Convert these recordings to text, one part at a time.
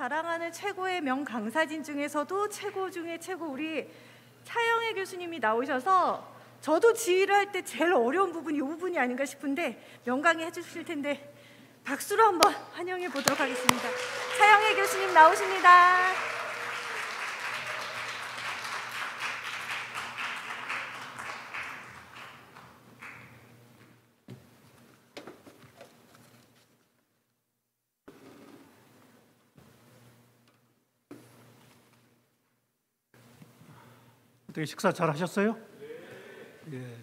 사랑하는 최고의 명 강사진 중에서도 최고 중에 최고 우리 차영애 교수님이 나오셔서 저도 지휘를 할 때 제일 어려운 부분이 이 부분이 아닌가 싶은데 명강의 해주실 텐데 박수로 한번 환영해 보도록 하겠습니다. 차영애 교수님 나오십니다. 어떻게 식사 잘 하셨어요? 네. 예.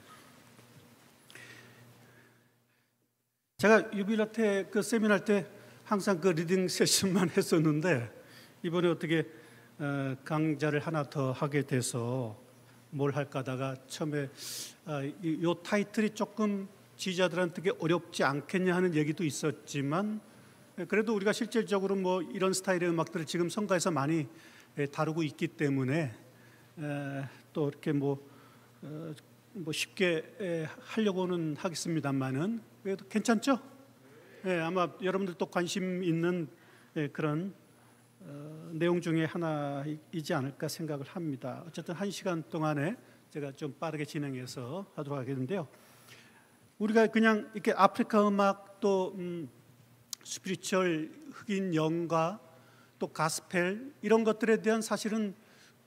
제가 유빌라테 그 세미나 때 항상 그 리딩 세션만 했었는데 이번에 어떻게 어, 강좌를 하나 더 하게 돼서 뭘 할까다가 처음에 아, 요 타이틀이 조금 지자들한테 어렵지 않겠냐 하는 얘기도 있었지만 예, 그래도 우리가 실질적으로 뭐 이런 스타일의 음악들을 지금 성가에서 많이 예, 다루고 있기 때문에 또 이렇게 뭐, 어, 뭐 쉽게 하려고는 하겠습니다만은 그래도 괜찮죠? 예, 아마 여러분들도 관심 있는 예, 그런 어, 내용 중에 하나이지 않을까 생각을 합니다. 어쨌든 한 시간 동안에 제가 좀 빠르게 진행해서 하도록 하겠는데요. 우리가 그냥 이렇게 아프리카 음악 또 음, 스피리추얼 흑인 영가 또 가스펠 이런 것들에 대한 사실은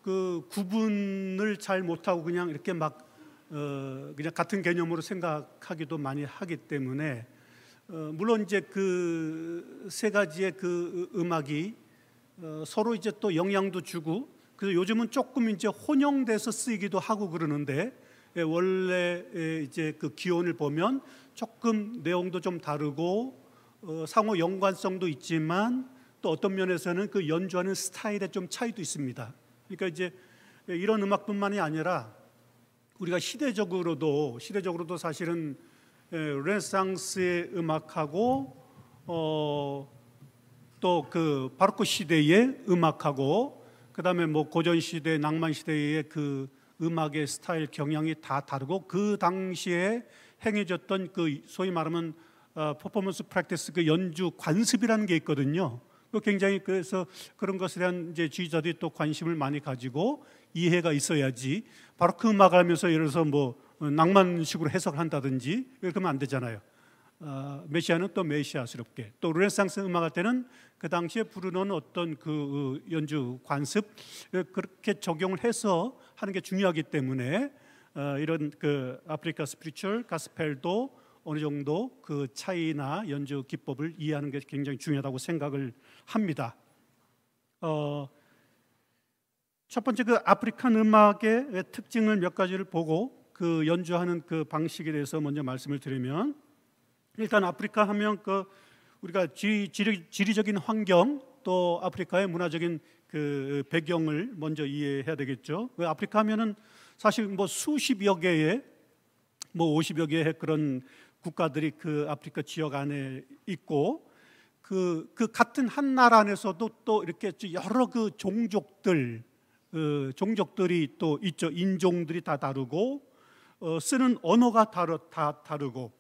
그 구분을 잘 못하고 그냥 이렇게 막 어, 그냥 같은 개념으로 생각하기도 많이 하기 때문에 어, 물론 이제 그 세 가지의 그 음악이 어, 서로 이제 또 영향도 주고 그래서 요즘은 조금 이제 혼용돼서 쓰이기도 하고 그러는데 예, 원래 예, 이제 그 기원을 보면 조금 내용도 좀 다르고 어, 상호 연관성도 있지만 또 어떤 면에서는 그 연주하는 스타일에좀 차이도 있습니다. 그러니까 이제 이런 음악뿐만이 아니라 우리가 시대적으로도 시대적으로도 사실은 예, 르네상스의 음악하고 어, 또 그 바로크 시대의 음악하고 그다음에 뭐 고전 시대, 낭만 시대의 그 음악의 스타일 경향이 다 다르고 그 당시에 행해졌던 그 소위 말하면 어, 퍼포먼스 프랙티스 그 연주 관습이라는 게 있거든요. 굉장히 그래서 그런 것에 대한 이제 지휘자들이 또 관심을 많이 가지고 이해가 있어야지 바로 그 음악을 하면서 예를 들어서 뭐 어, 낭만식으로 해석을 한다든지 그러면 안 되잖아요. 어, 메시아는 또 메시아스럽게 또 르네상스 음악할 때는 그 당시에 부르는 어떤 그 어, 연주 관습 어, 그렇게 적용을 해서 하는 게 중요하기 때문에 어, 이런 그 아프리카 스피리추얼 가스펠도 어느 정도 그 차이나 연주 기법을 이해하는 것이 굉장히 중요하다고 생각을 합니다. 어, 첫 번째 그 아프리칸 음악의 특징을 몇 가지를 보고 그 연주하는 그 방식에 대해서 먼저 말씀을 드리면 일단 아프리카 하면 그 우리가 지리, 지리 적인 환경 또 아프리카의 문화적인 그 배경을 먼저 이해해야 되겠죠. 왜 그 아프리카 하면은 사실 뭐 수십여 개의 뭐 50여 개의 그런 국가들이 그 아프리카 지역 안에 있고 그, 그 같은 한 나라 안에서도 또 이렇게 여러 그 종족들 그 종족들이 또 있죠 인종들이 다 다르고 어, 쓰는 언어가 다르, 다 다르고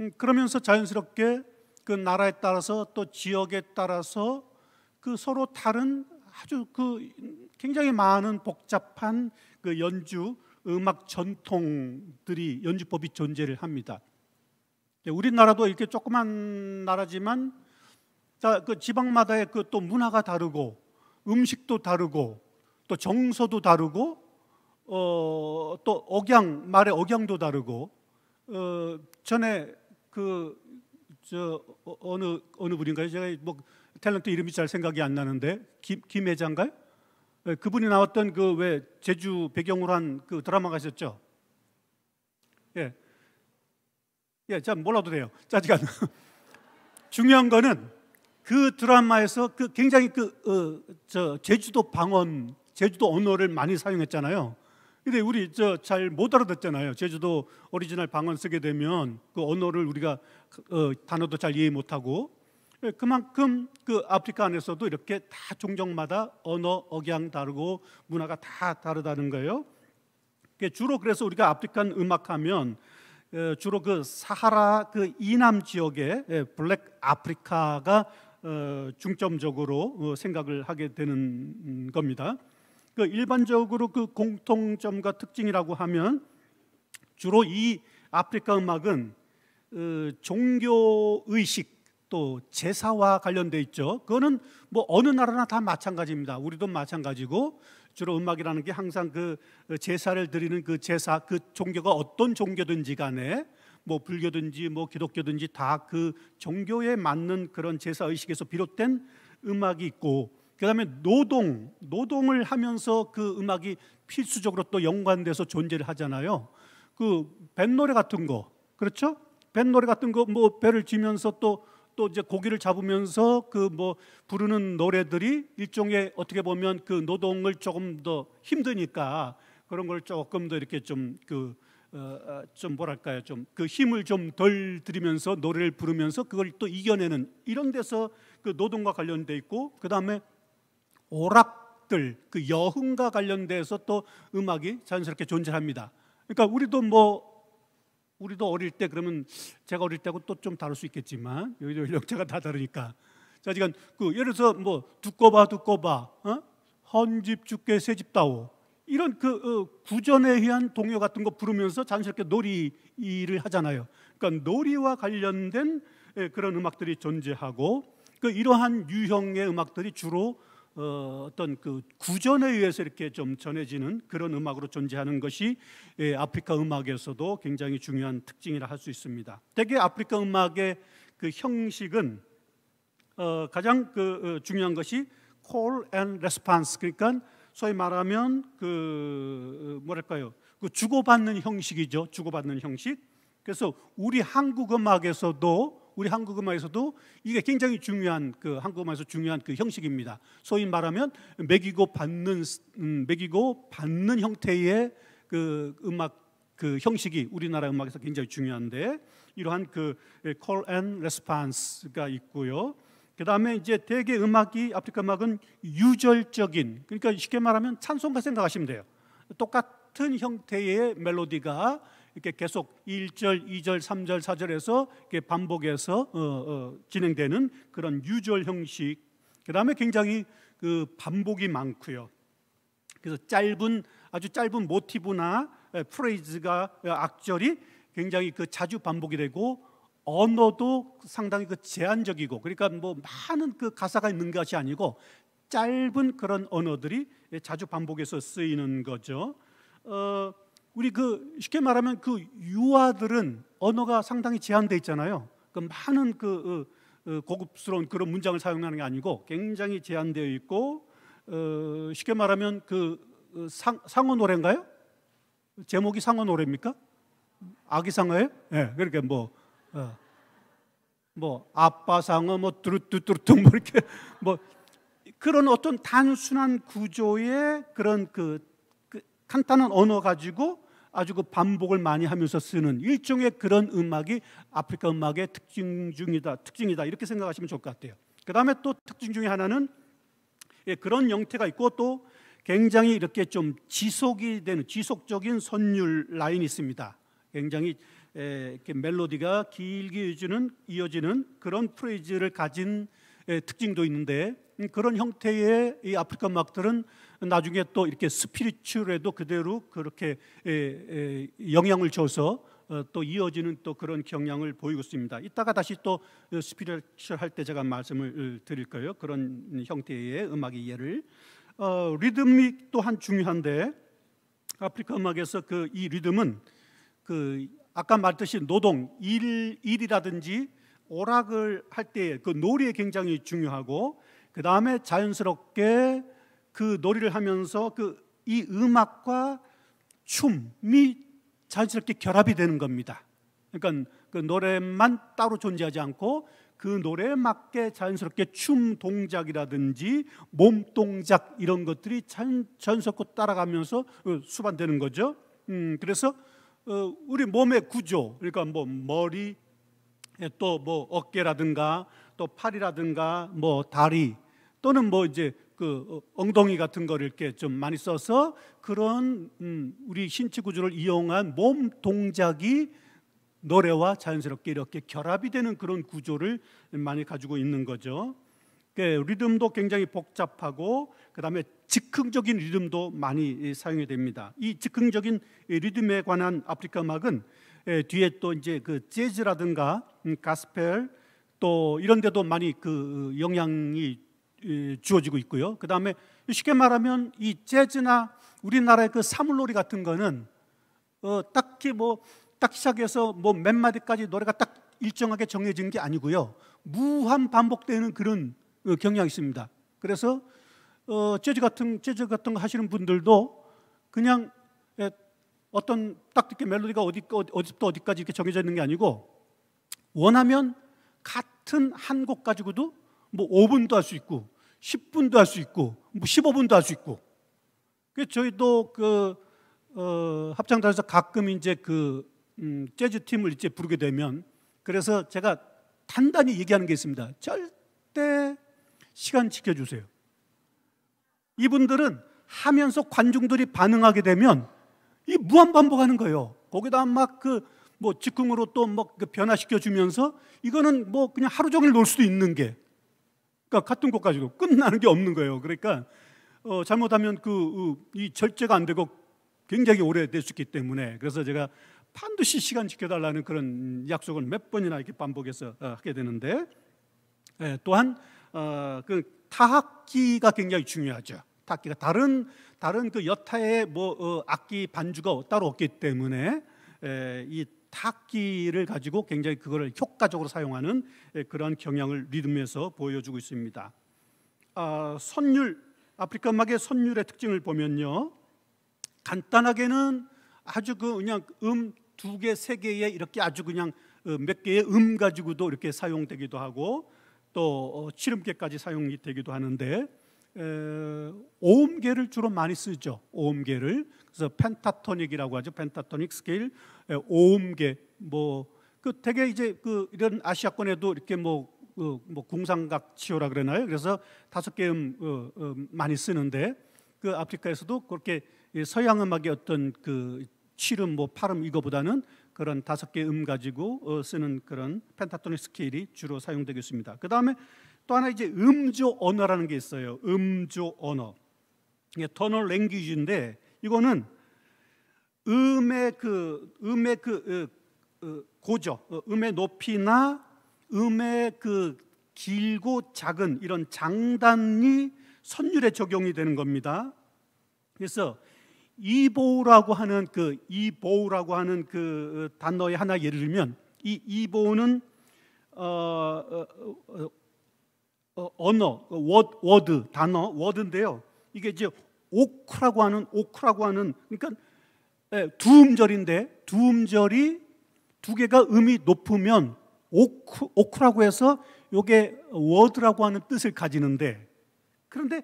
음, 그러면서 자연스럽게 그 나라에 따라서 또 지역에 따라서 그 서로 다른 아주 그 굉장히 많은 복잡한 그 연주 음악 전통들이 연주법이 존재를 합니다. 예, 우리나라도 이렇게 조그만 나라지만 자, 그 지방마다의 그 또 문화가 다르고 음식도 다르고 또 정서도 다르고 어, 또 억양 말의 억양도 다르고 어, 전에 그저 어, 어느 어느 분인가요? 제가 뭐 탤런트 이름이 잘 생각이 안 나는데 김, 김 회장가요? 네, 그분이 나왔던 그 왜 제주 배경으로 한 그 드라마가 있었죠. 예, 예, 참 몰라도 돼요. 짜증안 중요한 거는 그 드라마에서 그 굉장히 그 어, 저 제주도 방언, 제주도 언어를 많이 사용했잖아요. 근데 우리 저 잘 못 알아듣잖아요. 제주도 오리지널 방언 쓰게 되면 그 언어를 우리가 어, 단어도 잘 이해 못하고 예, 그만큼 그 아프리카 안에서도 이렇게 다 종족마다 언어 억양 다르고 문화가 다 다르다는 거예요. 주로 그래서 우리가 아프리칸 음악하면 예, 주로 그 사하라 그 이남 지역의 예, 블랙 아프리카가 어, 중점적으로 어, 생각을 하게 되는 음, 겁니다. 그 일반적으로 그 공통점과 특징이라고 하면 주로 이 아프리카 음악은 어, 종교 의식 또 제사와 관련돼 있죠. 그거는 뭐 어느 나라나 다 마찬가지입니다. 우리도 마찬가지고 주로 음악이라는 게 항상 그 어, 제사를 드리는 그 제사 그 종교가 어떤 종교든지 간에 뭐 불교든지 뭐 기독교든지 다 그 종교에 맞는 그런 제사 의식에서 비롯된 음악이 있고 그다음에 노동 노동을 하면서 그 음악이 필수적으로 또 연관돼서 존재를 하잖아요. 그 뱃노래 같은 거 그렇죠? 뱃노래 같은 거 뭐 배를 쥐면서 또또 이제 고기를 잡으면서 그 뭐 부르는 노래들이 일종의 어떻게 보면 그 노동을 조금 더 힘드니까 그런 걸 조금 더 이렇게 좀 그좀 어, 어, 좀 뭐랄까요 좀 그 힘을 좀 덜 들이면서 노래를 부르면서 그걸 또 이겨내는 이런 데서 그 노동과 관련돼 있고 그 다음에 오락들 그 여흥과 관련돼서 또 음악이 자연스럽게 존재합니다. 그러니까 우리도 뭐 우리도 어릴 때 그러면 제가 어릴 때하고 또 좀 다를 수 있겠지만 여기도 연령대가 다 다르니까 자 지금 그 예를 들어서 뭐 두꺼봐 두꺼봐 어? 헌집 죽게 새집 따오 이런 그 어, 구전에 의한 동요 같은 거 부르면서 자연스럽게 놀이 일을 하잖아요. 그러니까 놀이와 관련된 예, 그런 음악들이 존재하고 그 이러한 유형의 음악들이 주로 어, 어떤 그 구전에 의해서 이렇게 좀 전해지는 그런 음악으로 존재하는 것이 예, 아프리카 음악에서도 굉장히 중요한 특징이라 할 수 있습니다. 대개 아프리카 음악의 그 형식은 어, 가장 그 어, 중요한 것이 call and response 그러니까 소위 말하면 그 어, 뭐랄까요 그 주고받는 형식이죠 주고받는 형식. 그래서 우리 한국 음악에서도 우리 한국어만에서도 이게 굉장히 중요한 그 한국어만에서 중요한 그 형식입니다. 소위 말하면 매기고 받는 음, 매기고 받는 형태의 그 음악 그 형식이 우리나라 음악에서 굉장히 중요한데 이러한 그 call and response가 있고요. 그다음에 이제 대개 음악이 아프리카 음악은 유절적인 그러니까 쉽게 말하면 찬송가 생각하시면 돼요. 똑같은 형태의 멜로디가 이렇게 계속 1절, 2절, 3절, 4절에서 이렇게 반복해서 어, 어, 진행되는 그런 유절 형식. 그다음에 굉장히 그 반복이 많고요. 그래서 짧은 아주 짧은 모티브나 프레이즈가 악절이 굉장히 그 자주 반복이 되고 언어도 상당히 그 제한적이고 그러니까 뭐 많은 그 가사가 있는 것이 아니고 짧은 그런 언어들이 자주 반복해서 쓰이는 거죠. 어, 우리 그 쉽게 말하면 그 유아들은 언어가 상당히 제한돼 있잖아요. 그 많은 그 어, 어, 고급스러운 그런 문장을 사용하는 게 아니고 굉장히 제한되어 있고 어, 쉽게 말하면 그 어, 상, 상어 노래인가요? 제목이 상어 노래입니까? 아기 상어예요? 예, 네, 그렇게 뭐, 어, 뭐 아빠 상어 뭐 뚜루뚜뚜루뚱 뭐 이렇게 뭐 그런 어떤 단순한 구조의 그런 그 간단한 언어 가지고 아주 그 반복을 많이 하면서 쓰는 일종의 그런 음악이 아프리카 음악의 특징 중이다 특징이다 이렇게 생각하시면 좋을 것 같아요. 그 다음에 또 특징 중에 하나는 예, 그런 형태가 있고 또 굉장히 이렇게 좀 지속이 되는 지속적인 선율 라인이 있습니다. 굉장히 에, 예, 이렇게 멜로디가 길게 이어지는, 이어지는 그런 프레이즈를 가진 에, 예, 특징도 있는데 음, 그런 형태의 이 아프리카 음악들은 나중에 또 이렇게 스피리추얼에도 그대로 그렇게 에, 영향을 줘서 어, 또 이어지는 또 그런 경향을 보이고 있습니다. 이따가 다시 또 어, 스피리추얼 할 때 제가 말씀을 드릴 거예요. 그런 형태의 음악의 예를 어, 리듬이 또한 중요한데 아프리카 음악에서 그 이 리듬은 그 아까 말했듯이 노동 일 일이라든지 오락을 할 때 그 놀이 굉장히 중요하고 그 다음에 자연스럽게 그 놀이를 하면서 그 이 음악과 춤이 자연스럽게 결합이 되는 겁니다. 그러니까 그 노래만 따로 존재하지 않고 그 노래에 맞게 자연스럽게 춤 동작이라든지 몸 동작 이런 것들이 자연스럽고 따라가면서 어, 수반되는 거죠. 음, 그래서 어, 우리 몸의 구조, 그러니까 뭐 머리, 예, 또뭐 어깨라든가 또 팔이라든가 뭐 다리 또는 뭐 이제 그 어, 엉덩이 같은 거를 이렇게 좀 많이 써서 그런 음, 우리 신체 구조를 이용한 몸 동작이 노래와 자연스럽게 이렇게 결합이 되는 그런 구조를 많이 가지고 있는 거죠. 그 리듬도 굉장히 복잡하고 그다음에 즉흥적인 리듬도 많이 예, 사용이 됩니다. 이 즉흥적인 리듬에 관한 아프리카 음악은 예, 뒤에 또 이제 그 재즈라든가 음, 가스펠 또 이런 데도 많이 그 어, 영향이 주어지고 있고요. 그 다음에 쉽게 말하면 이 재즈나 우리나라의 그 사물놀이 같은 거는 어, 딱히 뭐 딱 시작해서 뭐 몇 마디까지 노래가 딱 일정하게 정해진 게 아니고요. 무한 반복되는 그런 어, 경향이 있습니다. 그래서 어, 재즈 같은 재즈 같은 거 하시는 분들도 그냥 예, 어떤 딱 듣게 멜로디가 어디 어디부터 어디까지 이렇게 정해져 있는 게 아니고 원하면 같은 한 곡 가지고도 뭐 5분도 할 수 있고 10분도 할 수 있고 뭐 15분도 할 수 있고. 그 저희도 그 어, 합창단에서 가끔 이제 그 음, 재즈 팀을 이제 부르게 되면 그래서 제가 단단히 얘기하는 게 있습니다. 절대 시간 지켜주세요. 이분들은 하면서 관중들이 반응하게 되면 이 무한 반복하는 거예요. 거기다 막 그 뭐 즉흥으로 또 막 그 변화시켜 주면서 이거는 뭐 그냥 하루 종일 놀 수도 있는 게 그러니까 같은 곳가지고 끝나는 게 없는 거예요. 그러니까 어, 잘못하면 그이 어, 절제가 안 되고 굉장히 오래될 수 있기 때문에 그래서 제가 반드시 시간 지켜달라는 그런 약속을 몇 번이나 이렇게 반복해서 어, 하게 되는데 예, 또한 어, 그 타악기가 굉장히 중요하죠. 타악기가 다른 다른 그 여타의 뭐 어, 악기 반주가 따로 없기 때문에 에, 예, 이 탁기를 가지고 굉장히 그거를 효과적으로 사용하는 예, 그런 경향을 리듬에서 보여주고 있습니다. 아, 선율 아프리카 음악의 선율의 특징을 보면요, 간단하게는 아주 그 그냥 음 두 개, 세 개에 이렇게 아주 그냥 어, 몇 개의 음 가지고도 이렇게 사용되기도 하고 또 어, 칠음계까지 사용이 되기도 하는데 에, 오음계를 주로 많이 쓰죠. 오음계를 그래서 펜타토닉이라고 하죠. 펜타토닉 스케일 예, 오음계 뭐 그 되게 이제 그 이런 아시아권에도 이렇게 뭐, 그, 뭐 궁상각 치호라 그러나요? 그래서 다섯 개 음, 어, 어, 많이 쓰는데 그 아프리카에서도 그렇게 서양 음악의 어떤 그 7음 뭐 8음 이거보다는 그런 다섯 개 음 가지고 어, 쓰는 그런 펜타토닉 스케일이 주로 사용되겠습니다. 그다음에 또 하나 이제 음조 언어라는 게 있어요. 음조 언어. 이게 터널 랭귀지인데 이거는 음의 그 음의 그고죠 어, 어, 어, 음의 높이나 음의 그 길고 작은 이런 장단이 선율에 적용이 되는 겁니다. 그래서 이보우라고 하는 그 이보우라고 하는 그 단어의 하나 예를 들면 이 이보우는 어, 어, 어, 언어 그 워드, 워드 단어 워드인데요. 이게 이제 오크라고 하는 오크라고 하는 그러니까 예, 두 음절인데 두 음절이 두 개가 음이 높으면 오크, 오크라고 해서 요게 워드라고 하는 뜻을 가지는데 그런데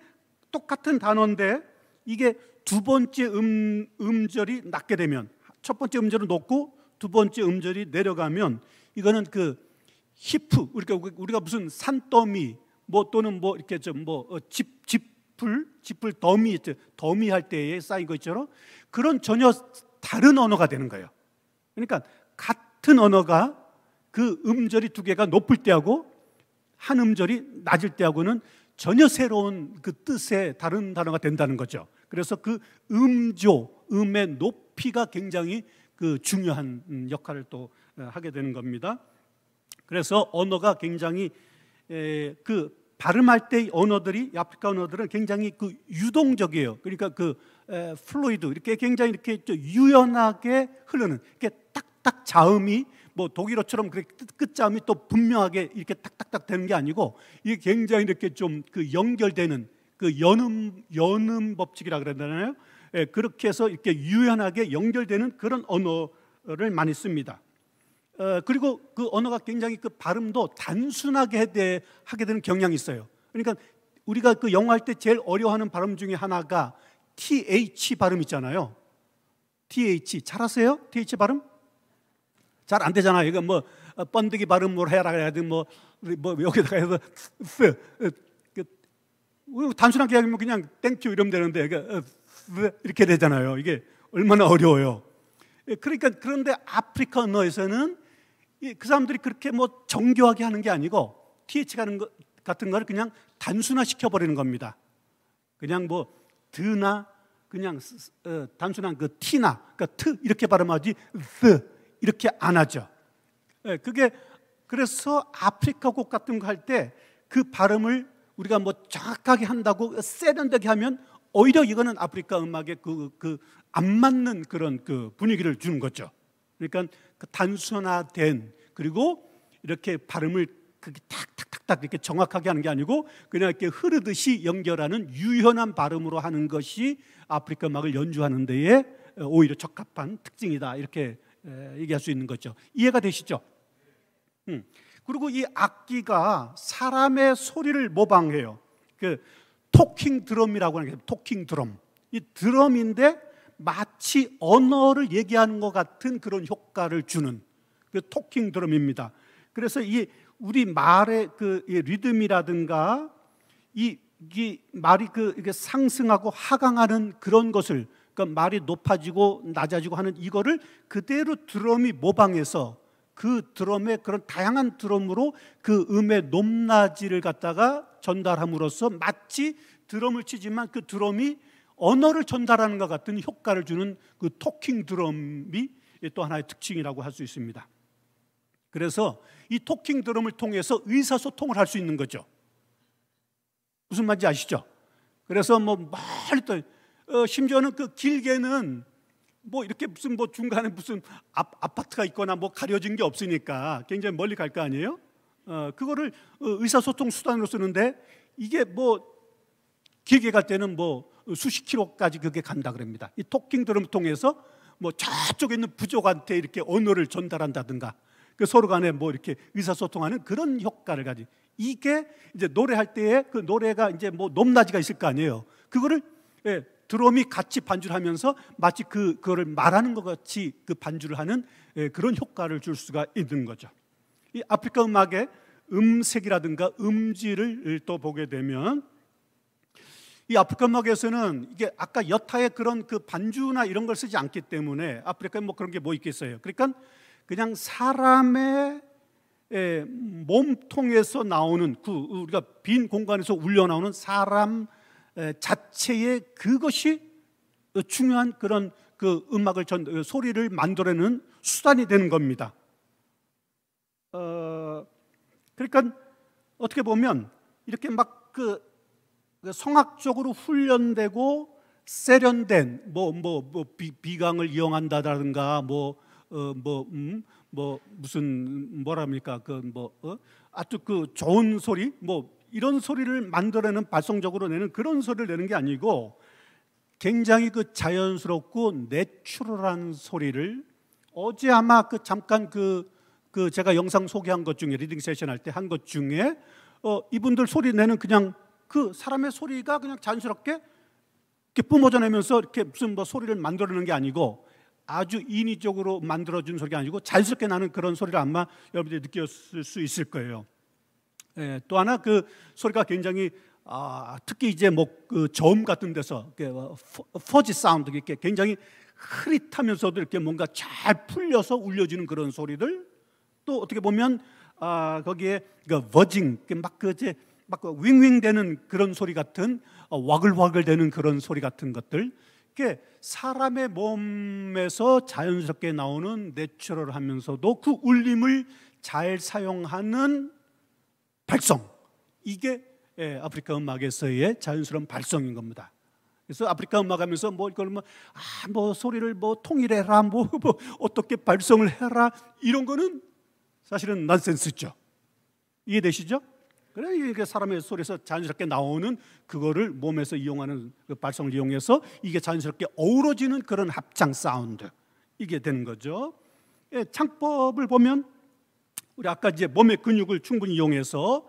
똑같은 단어인데 이게 두 번째 음, 음절이 낮게 되면 첫 번째 음절은 높고 두 번째 음절이 내려가면 이거는 그 히프 우리가 우리가 무슨 산더미 뭐 또는 뭐 이렇게 좀 뭐집집 어, 짚을 짚을 더미 더미 할 때에 쌓인 것처럼 그런 전혀 다른 언어가 되는 거예요. 그러니까 같은 언어가 그 음절이 두 개가 높을 때하고 한 음절이 낮을 때하고는 전혀 새로운 그 뜻의 다른 단어가 된다는 거죠. 그래서 그 음조, 음의 높이가 굉장히 그 중요한 역할을 또 어, 하게 되는 겁니다. 그래서 언어가 굉장히 그 발음할 때 언어들이 아프리카 언어들은 굉장히 그 유동적이에요. 그러니까 그 에, 플로이드 이렇게 굉장히 이렇게 유연하게 흐르는 이렇게 딱딱 자음이 뭐 독일어처럼 그렇게 끝자음이 또 분명하게 이렇게 딱딱딱 되는 게 아니고 이게 굉장히 이렇게 좀 그 연결되는 그 연음 연음 법칙이라 그러잖아요. 예, 그렇게 해서 이렇게 유연하게 연결되는 그런 언어를 많이 씁니다. 어, 그리고 그 언어가 굉장히 그 발음도 단순하게 대, 하게 되는 경향이 있어요. 그러니까 우리가 그 영어 할때 제일 어려워하는 발음 중에 하나가 th 발음 있잖아요. th 잘 하세요? th 발음? 잘 안 되잖아요. 이거 뭐 어, 번데기 발음으로 뭐 해라 그래야든 뭐, 뭐 여기다가 해서 어, 어, 그, 단순하게 하면 그냥 땡큐 이러면 되는데 이렇게 되잖아요. 이게 얼마나 어려워요. 예, 그러니까 그런데 아프리카 언어에서는 그 사람들이 그렇게 뭐 정교하게 하는 게 아니고 TH 가는 것 같은 거를 그냥 단순화 시켜버리는 겁니다. 그냥 뭐 드나 그냥 어, 단순한 그 t나 그러니까 트 이렇게 발음하지 드 이렇게 안 하죠. 예, 그게 그래서 아프리카 곡 같은 거 할 때 그 발음을 우리가 뭐 정확하게 한다고 세련되게 하면 오히려 이거는 아프리카 음악에 그그 안 맞는 그런 그 분위기를 주는 거죠. 그러니까 그 단순화된 그리고 이렇게 발음을 그게 탁탁탁탁 이렇게 정확하게 하는 게 아니고 그냥 이렇게 흐르듯이 연결하는 유연한 발음으로 하는 것이 아프리카 음악을 연주하는 데에 오히려 적합한 특징이다 이렇게 얘기할 수 있는 거죠. 이해가 되시죠? 음. 그리고 이 악기가 사람의 소리를 모방해요. 그 토킹 드럼이라고 하는 게 토킹 드럼. 이 드럼인데 마치 언어를 얘기하는 것 같은 그런 효과를 주는 그 토킹 드럼입니다. 그래서 이 우리 말의 그 리듬이라든가 이, 이 말이 그 이게 상승하고 하강하는 그런 것을 그러니까 말이 높아지고 낮아지고 하는 이거를 그대로 드럼이 모방해서 그 드럼의 그런 다양한 드럼으로 그 음의 높낮이를 갖다가 전달함으로써 마치 드럼을 치지만 그 드럼이 언어를 전달하는 것 같은 효과를 주는 그 토킹 드럼이 또 하나의 특징이라고 할 수 있습니다. 그래서 이 토킹 드럼을 통해서 의사소통을 할 수 있는 거죠. 무슨 말인지 아시죠? 그래서 뭐 말이 또 어, 심지어는 그 길게는 뭐 이렇게 무슨 뭐 중간에 무슨 아, 아파트가 있거나 뭐 가려진 게 없으니까 굉장히 멀리 갈 거 아니에요? 어, 그거를 어, 의사소통 수단으로 쓰는데 이게 뭐 길게 갈 때는 뭐 수십 킬로까지 그게 간다 그럽니다. 이 토킹 드럼을 통해서 뭐 저쪽에 있는 부족한테 이렇게 언어를 전달한다든가 그 서로 간에 뭐 이렇게 의사소통하는 그런 효과를 가지. 이게 이제 노래할 때에 그 노래가 이제 뭐 높낮이가 있을 거 아니에요. 그거를 예, 드럼이 같이 반주를 하면서 마치 그 그거를 말하는 것 같이 그 반주를 하는 예, 그런 효과를 줄 수가 있는 거죠. 이 아프리카 음악의 음색이라든가 음질을 또 보게 되면 이 아프리카 음악에서는 이게 아까 여타의 그런 그 반주나 이런 걸 쓰지 않기 때문에 아프리카에 뭐 그런 게 뭐 있겠어요. 그러니까 그냥 사람의 에, 예, 몸통에서 나오는 그 우리가 빈 공간에서 울려 나오는 사람 자체의 그것이 중요한 그런 그 음악을 전 어, 소리를 만들어내는 수단이 되는 겁니다. 어, 그러니까 어떻게 보면 이렇게 막그 그러니까 성악적으로 훈련되고 세련된 뭐 뭐 뭐, 뭐, 뭐 비강을 이용한다든가뭐뭐 어, 뭐, 음, 뭐 무슨 뭐랍니까 그뭐 어? 아주 그 좋은 소리 뭐 이런 소리를 만들어내는 발성적으로 내는 그런 소리를 내는 게 아니고 굉장히 그 자연스럽고 내추럴한 소리를 어제 아마 그 잠깐 그, 그 제가 영상 소개한 것 중에 리딩 세션 할 때 한 것 중에 어, 이분들 소리 내는 그냥 그 사람의 소리가 그냥 자연스럽게 이렇게 뿜어져내면서 이렇게 무슨 뭐 소리를 만들어내는 게 아니고 아주 인위적으로 만들어준 소리가 아니고 자연스럽게 나는 그런 소리를 아마 여러분들이 느꼈을 수 있을 거예요. 예, 또 하나 그 소리가 굉장히 아, 특히 이제 뭐그 저음 같은 데서 뭐 퍼지 사운드 이렇게 굉장히 흐릿하면서도 이렇게 뭔가 잘 풀려서 울려지는 그런 소리들 또 어떻게 보면 아, 거기에 그 버징 막그 이제 막 그 윙윙대는 그런 소리 같은 어, 와글와글대는 그런 소리 같은 것들 그게 사람의 몸에서 자연스럽게 나오는 내추럴하면서도 그 울림을 잘 사용하는 발성 이게 예, 아프리카 음악에서의 자연스러운 발성인 겁니다. 그래서 아프리카 음악 하면서 뭐 이걸 뭐, 아, 뭐 소리를 뭐 통일해라, 뭐, 뭐 어떻게 발성을 해라, 이런 거는 사실은 난센스죠. 이해되시죠? 그래 이게 사람의 소리에서 자연스럽게 나오는 그거를 몸에서 이용하는 그 발성을 이용해서 이게 자연스럽게 어우러지는 그런 합창 사운드 이게 되는 거죠. 예, 창법을 보면 우리 아까 이제 몸의 근육을 충분히 이용해서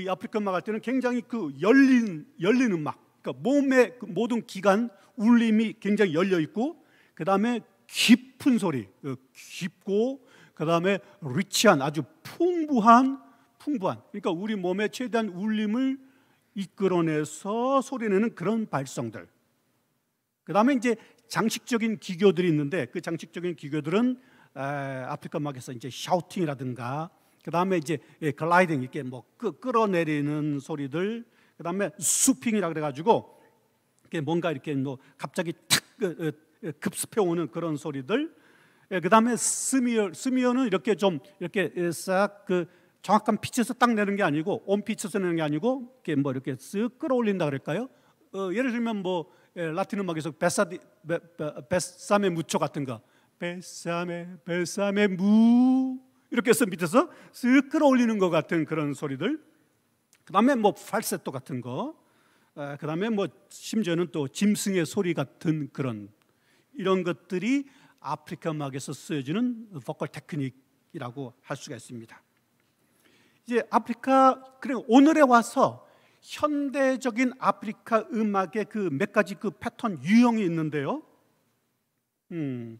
이 아프리카 음악 할 때는 굉장히 그 열린 열린 음악, 그러니까 몸의 그 모든 기관 울림이 굉장히 열려 있고 그 다음에 깊은 소리, 그 깊고 그 다음에 리치한 아주 풍부한 풍부한 그러니까 우리 몸에 최대한 울림을 이끌어내서 소리내는 그런 발성들. 그 다음에 이제 장식적인 기교들이 있는데 그 장식적인 기교들은 아프리카 막에서 이제 샤우팅이라든가 그 다음에 이제 예, 글라이딩 이렇게 뭐 끌어내리는 소리들 그 다음에 수핑이라 그래가지고 이게 뭔가 이렇게 뭐 갑자기 탁 그, 어, 어, 급습해오는 그런 소리들 예, 그 다음에 스미어 스미어는 이렇게 좀 이렇게 예, 싹그 정확한 피 빛에서 딱 내는 게 아니고 온빛에서 내는 게 아니고 이렇게 뭐 이렇게 쓱 끌어올린다 그럴까요? 어, 예를 들면 뭐 예, 라틴 음악에서 베사디 베, 베, 사메 무초 같은 거 베사메 베사메 무 이렇게 해서 밑에서 쓱 끌어올리는 것 같은 그런 소리들 그 다음에 뭐 팔세토 같은 거 아, 그다음에 뭐 심지어는 또 짐승의 소리 같은 그런 이런 것들이 아프리카 음악에서 쓰여지는 보컬 테크닉이라고 할 수가 있습니다. 이제 아프리카 그리고 오늘에 와서 현대적인 아프리카 음악의 그 몇 가지 그 패턴 유형이 있는데요. 음.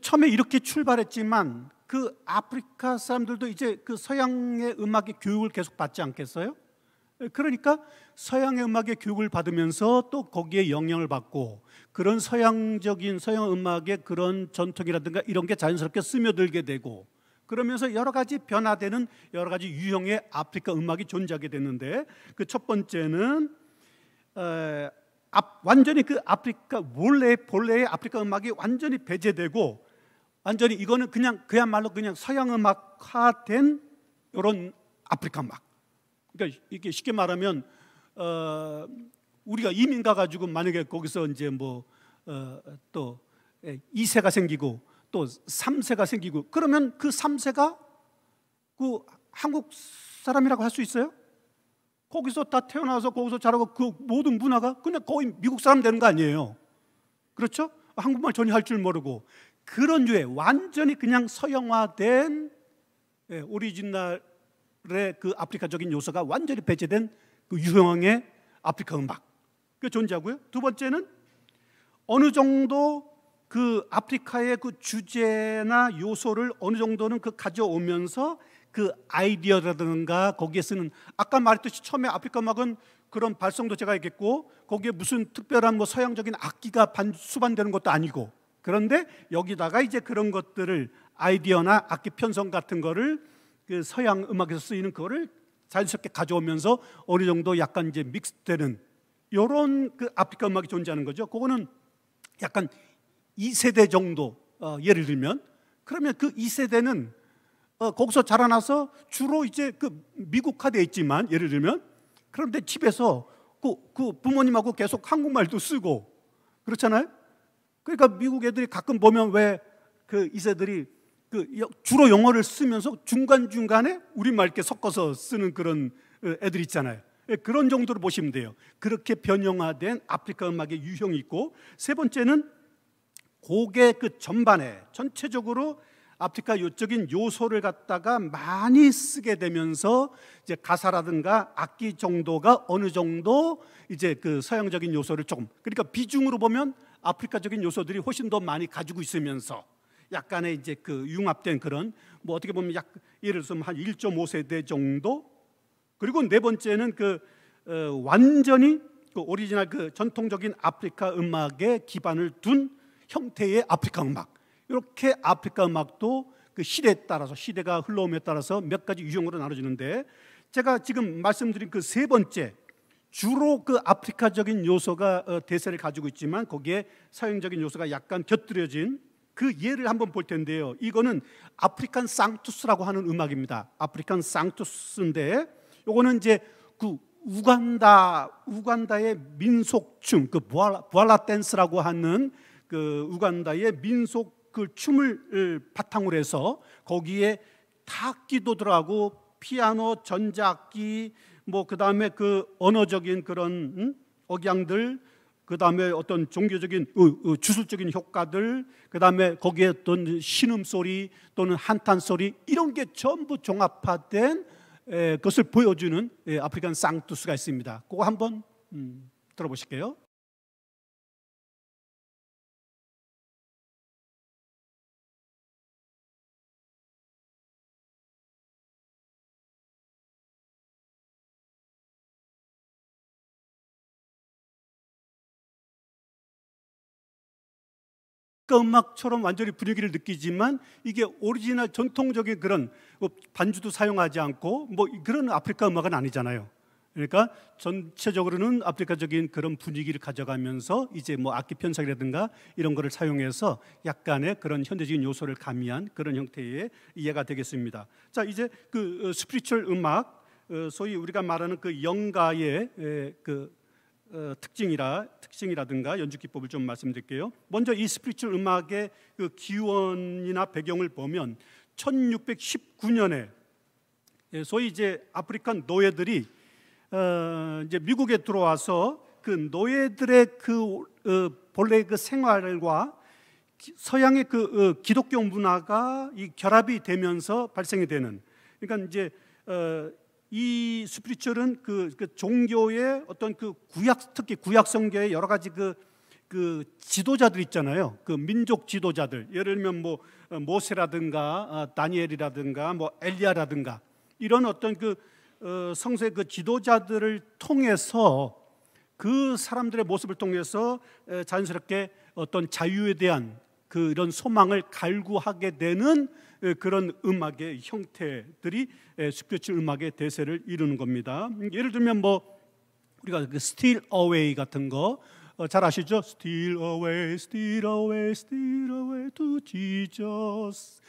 처음에 이렇게 출발했지만 그 아프리카 사람들도 이제 그 서양의 음악의 교육을 계속 받지 않겠어요? 그러니까 서양의 음악의 교육을 받으면서 또 거기에 영향을 받고 그런 서양적인 서양 음악의 그런 전통이라든가 이런 게 자연스럽게 스며들게 되고 그러면서 여러 가지 변화되는 여러 가지 유형의 아프리카 음악이 존재하게 됐는데 그 첫 번째는 에, 앞, 완전히 그 아프리카 원래 본래의 아프리카 음악이 완전히 배제되고 완전히 이거는 그냥 그야말로 그냥 서양 음악화된 이런 아프리카 음악. 그러니까 이게 쉽게 말하면 어, 우리가 이민 가가지고 만약에 거기서 이제 뭐또 어, 이세가 생기고 또 3세가 생기고 그러면 그 3세가 그 한국 사람이라고 할 수 있어요? 거기서 다 태어나서 거기서 자라고 그 모든 문화가 그냥 거의 미국 사람 되는 거 아니에요. 그렇죠? 한국말 전혀 할 줄 모르고 그런 유에 완전히 그냥 서양화된 예, 오리지널의 그 아프리카적인 요소가 완전히 배제된 그 유형의 아프리카 음악 그 존재하고요. 두 번째는 어느 정도 그 아프리카의 그 주제나 요소를 어느 정도는 그 가져오면서 그 아이디어라든가 거기에 쓰는 아까 말했듯이 처음에 아프리카음악은 그런 발성도 제가 얘겠고 거기에 무슨 특별한 뭐 서양적인 악기가 반, 수반되는 것도 아니고 그런데 여기다가 이제 그런 것들을 아이디어나 악기 편성 같은 거를 그 서양 음악에서 쓰이는 그거를 자연스럽게 가져오면서 어느 정도 약간 이제 믹스되는 이런 그 아프리카 음악이 존재하는 거죠. 그거는 약간 2세대 정도 어, 예를 들면 그러면 그 2세대는 어, 거기서 자라나서 주로 이제 그 미국화돼 있지만 예를 들면 그런데 집에서 그, 그 부모님하고 계속 한국말도 쓰고 그렇잖아요. 그러니까 미국 애들이 가끔 보면 왜그 2세들이 그, 그 주로 영어를 쓰면서 중간중간에 우리말 이렇게 섞어서 쓰는 그런 어, 애들 있잖아요. 예, 그런 정도로 보시면 돼요. 그렇게 변형화된 아프리카 음악의 유형이 있고 세 번째는 곡의 그 전반에 전체적으로 아프리카 요적인 요소를 갖다가 많이 쓰게 되면서 이제 가사라든가 악기 정도가 어느 정도 이제 그 서양적인 요소를 조금 그러니까 비중으로 보면 아프리카적인 요소들이 훨씬 더 많이 가지고 있으면서 약간의 이제 그 융합된 그런 뭐 어떻게 보면 약 예를 들면 어한 1.5세대 정도 그리고 네 번째는 그 어, 완전히 그 오리지널 그 전통적인 아프리카 음악에 기반을 둔 형태의 아프리카 음악 이렇게 아프리카 음악도 그 시대에 따라서 시대가 흘러옴에 따라서 몇 가지 유형으로 나눠지는데 제가 지금 말씀드린 그 세 번째 주로 그 아프리카적인 요소가 어, 대세를 가지고 있지만 거기에 서양적인 요소가 약간 곁들여진 그 예를 한번 볼 텐데요. 이거는 아프리칸 쌍투스라고 하는 음악입니다. 아프리칸 쌍투스인데 요거는 이제 그 우간다 우간다의 민속춤 그부알 부알라 댄스라고 하는 그 우간다의 민속 그 춤을 바탕으로 해서 거기에 타악기도 들어가고 피아노, 전자악기 뭐 그다음에 그 언어적인 그런 음? 억양들 그다음에 어떤 종교적인 으, 으, 주술적인 효과들 그다음에 거기에 어떤 신음 소리 또는 한탄 소리 이런 게 전부 종합화된 에, 것을 보여주는 에, 예, 아프리칸 쌍투스가 있습니다. 그거 한번 음, 들어보실게요. 국가 음악처럼 완전히 분위기를 느끼지만 이게 오리지널 전통적인 그런 어, 반주도 사용하지 않고 뭐 그런 아프리카 음악은 아니잖아요. 그러니까 전체적으로는 아프리카적인 그런 분위기를 가져가면서 이제 뭐 악기 편성이라든가 이런 거를 사용해서 약간의 그런 현대적인 요소를 가미한 그런 형태의 이해가 되겠습니다. 자 이제 그 어, 스피리추얼 음악 어, 소위 우리가 말하는 그 영가의 그 어, 특징이라 특징이라든가 연주 기법을 좀 말씀드릴게요. 먼저 이 스피리추얼 음악의 그 기원이나 배경을 보면 1619년에 예, 소위 이제 아프리칸 노예들이 어, 이제 미국에 들어와서 그 노예들의 그 어, 본래 그 생활과 서양의 그 어, 기독교 문화가 이 결합이 되면서 발생이 되는 그러니까 이제 어, 이 스피리추얼은 그, 그, 종교의 어떤 그 구약 특히 구약 성경의 여러 가지 그, 그 지도자들 있잖아요. 그 민족 지도자들 예를 들면 뭐 모세라든가 아, 다니엘이라든가 뭐 엘리야라든가 이런 어떤 그 어, 성세 그 지도자들을 통해서 그 사람들의 모습을 통해서 자연스럽게 어떤 자유에 대한 그런 소망을 갈구하게 되는 그런 음악의 형태들이 스크래치 음악의 대세를 이루는 겁니다. 예를 들면 뭐 우리가 그 Still Away 같은 거잘 어, 아시죠? Still away, still away, still away to Jesus.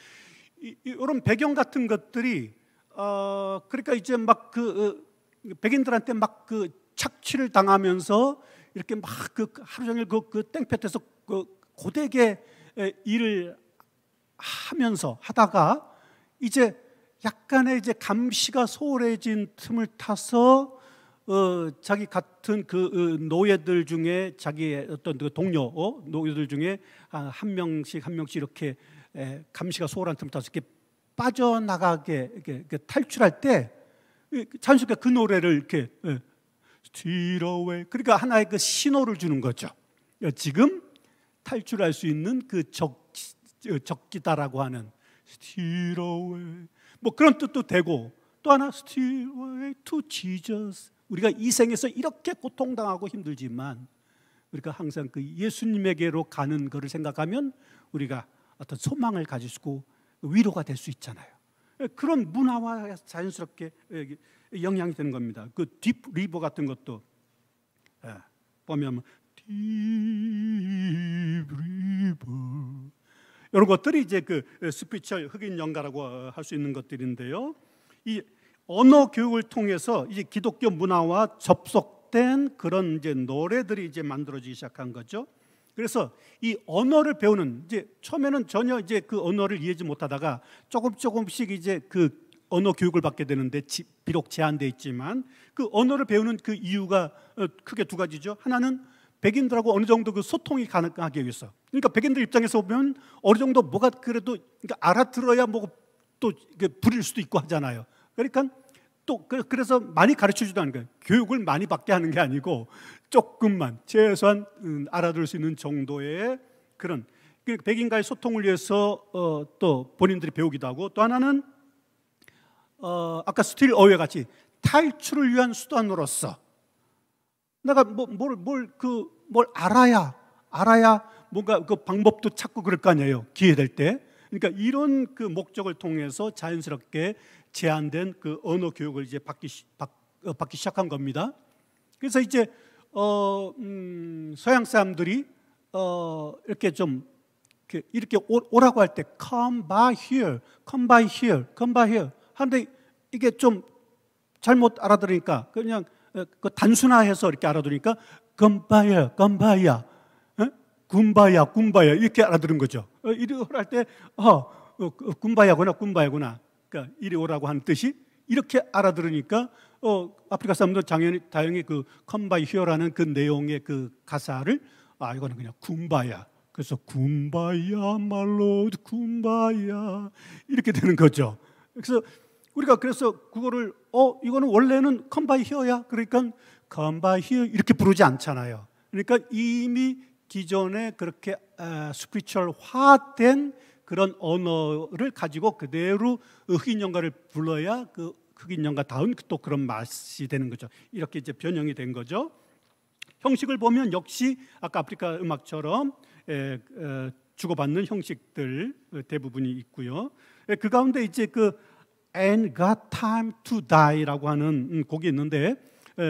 이, 런 배경 같은 것들이 어, 그러니까 이제 막그 어, 백인들한테 막 그 착취를 당하면서 이렇게 막 그 하루 종일 그, 그 땡볕에서 그 고되게 일을 하면서 하다가 이제 약간의 이제 감시가 소홀해진 틈을 타서 어, 자기 같은 그 어, 노예들 중에 자기의 어떤 그 동료 어? 노예들 중에 아, 한 명씩 한 명씩 이렇게 에, 감시가 소홀한 틈을 타서 이렇게 빠져나가게 이렇게, 이렇게 탈출할 때 자연스럽게 그 노래를 이렇게 예, 뒤로에 그러니까 하나의 그 신호를 주는 거죠. 예, 지금 탈출할 수 있는 그적 적기다라고 하는 steal away 뭐 그런 뜻도 되고 또 하나 steal away to Jesus 우리가 이 생에서 이렇게 고통당하고 힘들지만 우리가 항상 그 예수님에게로 가는 것을 생각하면 우리가 어떤 소망을 가질 수고 위로가 될 수 있잖아요. 예, 그런 문화와 자연스럽게 예, 예, 영향이 되는 겁니다. 그 딥 리버 같은 것도 보면 딥 리버 이런 것들이 이제 그 스피처 흑인 연가라고 어, 할수 있는 것들인데요. 이 언어 교육을 통해서 이제 기독교 문화와 접속된 그런 이제 노래들이 이제 만들어지기 시작한 거죠. 그래서 이 언어를 배우는 이제 처음에는 전혀 이제 그 언어를 이해하지 못하다가 조금 조금씩 이제 그 언어 교육을 받게 되는데 비록 제한돼 있지만 그 언어를 배우는 그 이유가 어, 크게 두 가지죠. 하나는 백인들하고 어느 정도 그 소통이 가능하기 위해서. 그러니까 백인들 입장에서 보면 어느 정도 뭐가 그래도 그러니까 알아들어야 뭐또 부릴 수도 있고 하잖아요. 그러니까 또 그, 그래서 많이 가르쳐주도 않는 거예요. 교육을 많이 받게 하는 게 아니고 조금만 최소한 음, 알아들을 수 있는 정도의 그런 그러니까 백인과의 소통을 위해서 어, 또 본인들이 배우기도 하고 또 하나는 어, 아까 스틸 어웨 같이 탈출을 위한 수단으로서 내가 뭐, 뭘, 뭘, 그, 뭘 알아야, 알아야 뭔가 그 방법도 찾고 그럴 거 아니에요. 기회 될 때. 그러니까 이런 그 목적을 통해서 자연스럽게 제한된 그 언어 교육을 이제 받기, 받, 어, 받기 시작한 겁니다. 그래서 이제, 어, 음, 서양 사람들이, 어, 이렇게 좀, 이렇게, 이렇게 오라고 할 때, come by here, come by here, come by here. 하는데 이게 좀 잘못 알아들으니까 그냥 어, 그 단순화해서 이렇게 알아두니까 건바야, 건바야, 군바야, 군바야 이렇게 알아들은 거죠. 어, 이리 오라할때 어, 군바야구나, 어, 그 군바야구나. 그러니까 이리 오라고 하는 뜻이 이렇게 알아들으니까 어, 아프리카 사람들 당연히 다행히 그 컴바이 히어라는 그 내용의 그 가사를 아 이거는 그냥 군바야. 그래서 군바야 말로 군바야 이렇게 되는 거죠. 그래서 우리가 그래서 그거를 어 이거는 원래는 컴바이 히어야 그러니까 컴바이 히어 이렇게 부르지 않잖아요. 그러니까 이미 기존에 그렇게 스피리얼화된 아, 그런 언어를 가지고 그대로 흑인 연가를 불러야 그 흑인 연가다운 또 그런 맛이 되는 거죠. 이렇게 이제 변형이 된 거죠. 형식을 보면 역시 아까 아프리카 음악처럼 에, 예, 에, 어, 주고받는 형식들 어, 대부분이 있고요. 에, 예, 그 가운데 이제 그 And Got Time to Die라고 하는 음, 곡이 있는데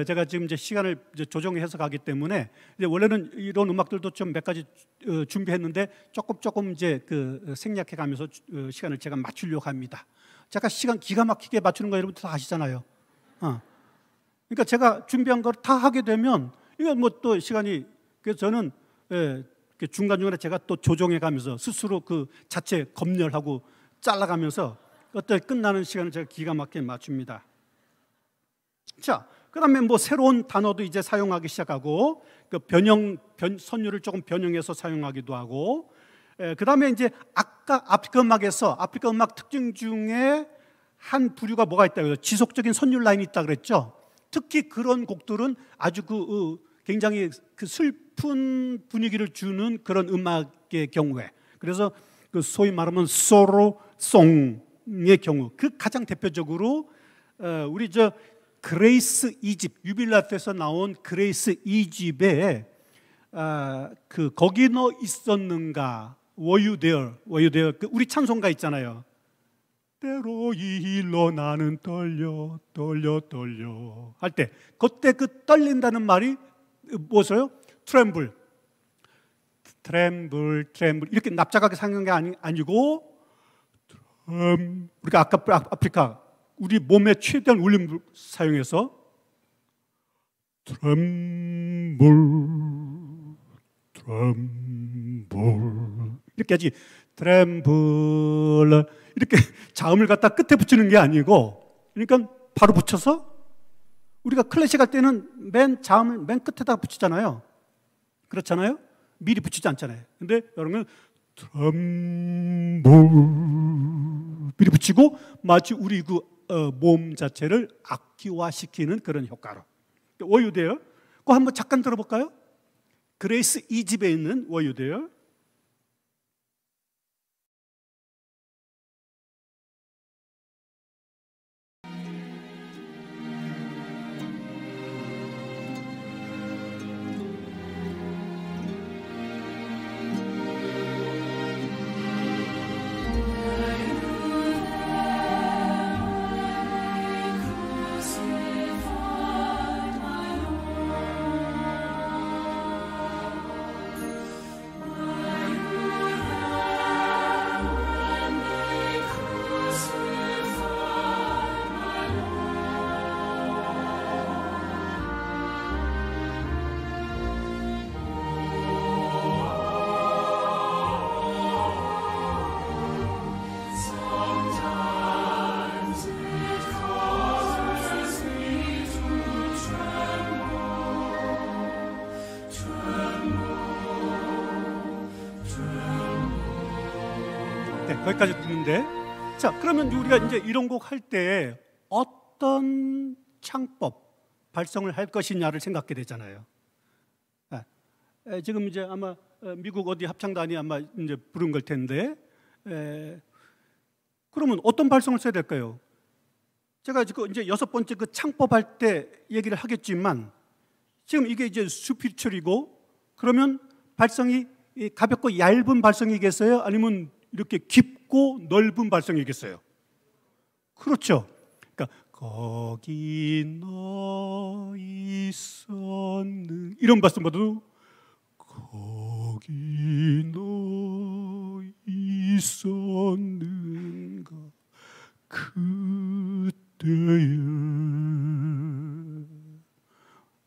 제가 지금 이제 시간을 이제 조정해서 가기 때문에 원래는 이런 음악들도 좀 몇 가지 어, 준비했는데 조금 조금 이제 그 생략해 가면서 어, 시간을 제가 맞추려고 합니다. 제가 시간 기가 막히게 맞추는 거 여러분 다 아시잖아요. 어. 그러니까 제가 준비한 걸 다 하게 되면 이건 뭐 또 시간이 그래서 저는 중간중간에 제가 또 조정해 가면서 스스로 그 자체 검열하고 잘라가면서 그때 끝나는 시간을 제가 기가 막히게 맞춥니다. 자, 그다음에 뭐 새로운 단어도 이제 사용하기 시작하고 그 변형 변, 선율을 조금 변형해서 사용하기도 하고 에, 그다음에 이제 아까 아프리카 음악에서 아프리카 음악 특징 중에 한 부류가 뭐가 있다 그래서 지속적인 선율 라인이 있다 그랬죠. 특히 그런 곡들은 아주 그 어, 굉장히 그 슬픈 분위기를 주는 그런 음악의 경우에 그래서 그 소위 말하면 소로 송의 경우 그 가장 대표적으로 어, 우리 저 그레이스 이집 유빌라트에서 나온 그레이스 이집의 아, 그 거기 너 있었는가 Were you t 우리 찬송가 있잖아요. 때로 일로 나는 떨려 떨려 떨려 할 때 그때 그 떨린다는 말이 뭐서요? 트렘블 트렘블 트렘블 이렇게 납작하게 상는 게 아니고 음, 우리가 아까 아프리카 우리 몸의 최대한 울림을 사용해서 트럼블트럼블 이렇게 하지 트럼블 이렇게 자음을 갖다 끝에 붙이는 게 아니고 그러니까 바로 붙여서 우리가 클래식 할 때는 맨 자음을 맨 끝에다 붙이잖아요. 그렇잖아요? 미리 붙이지 않잖아요. 근데 여러분 트럼블 미리 붙이고 마치 우리 그몸 어, 자체를 악기화시키는 그런 효과로 워유대요. 그 한번 잠깐 들어볼까요? 그레이스 이집에 있는 워유대요. 여기까지 듣는데 자 그러면 우리가 이제 이런 곡 할 때 어떤 창법 발성을 할 것이냐를 생각하게 되잖아요. 아, 에, 지금 이제 아마 어, 미국 어디 합창단이 아마 이제 부른 걸 텐데 에, 그러면 어떤 발성을 써야 될까요? 제가 지금 이제 여섯 번째 그 창법 할 때 얘기를 하겠지만 지금 이게 이제 수피처리고 그러면 발성이 가볍고 얇은 발성이겠어요? 아니면 이렇게 깊고 넓은 발성이겠어요. 그렇죠. 그러니까 거기 너 있었는 이런 발성보다도 거기 너 있었는가 그때에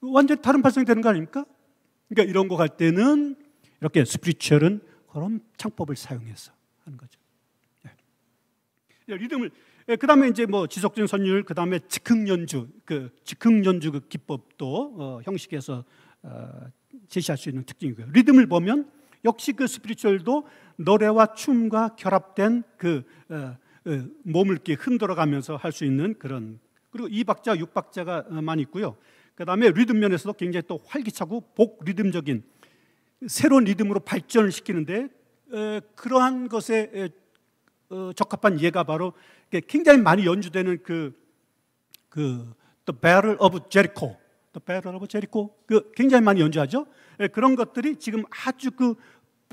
완전 다른 발성이 되는 거 아닙니까? 그러니까 이런 거 갈 때는 이렇게 스피리추얼 그런 창법을 사용해서 하는 거죠. 예. 예. 리듬을 예, 그다음에 이제 뭐 지속적인 선율, 그다음에 즉흥 연주, 그 즉흥 연주 그 기법도 어, 형식에서 어, 제시할 수 있는 특징이고요. 리듬을 보면 역시 그 스피리추얼도 노래와 춤과 결합된 그 어, 어, 몸을 이렇게 흔들어가면서 할 수 있는 그런 그리고 이 박자, 육 박자가 많이 있고요. 그 다음에 리듬 면에서도 굉장히 또 활기차고 복 리듬적인 새로운 리듬으로 발전을 시키는데 그러한 것에 어, 적합한 예가 바로 굉장히 많이 연주되는 그, 그 The Battle of Jericho, The Battle of Jericho 그 굉장히 많이 연주하죠. 그런 것들이 지금 아주 그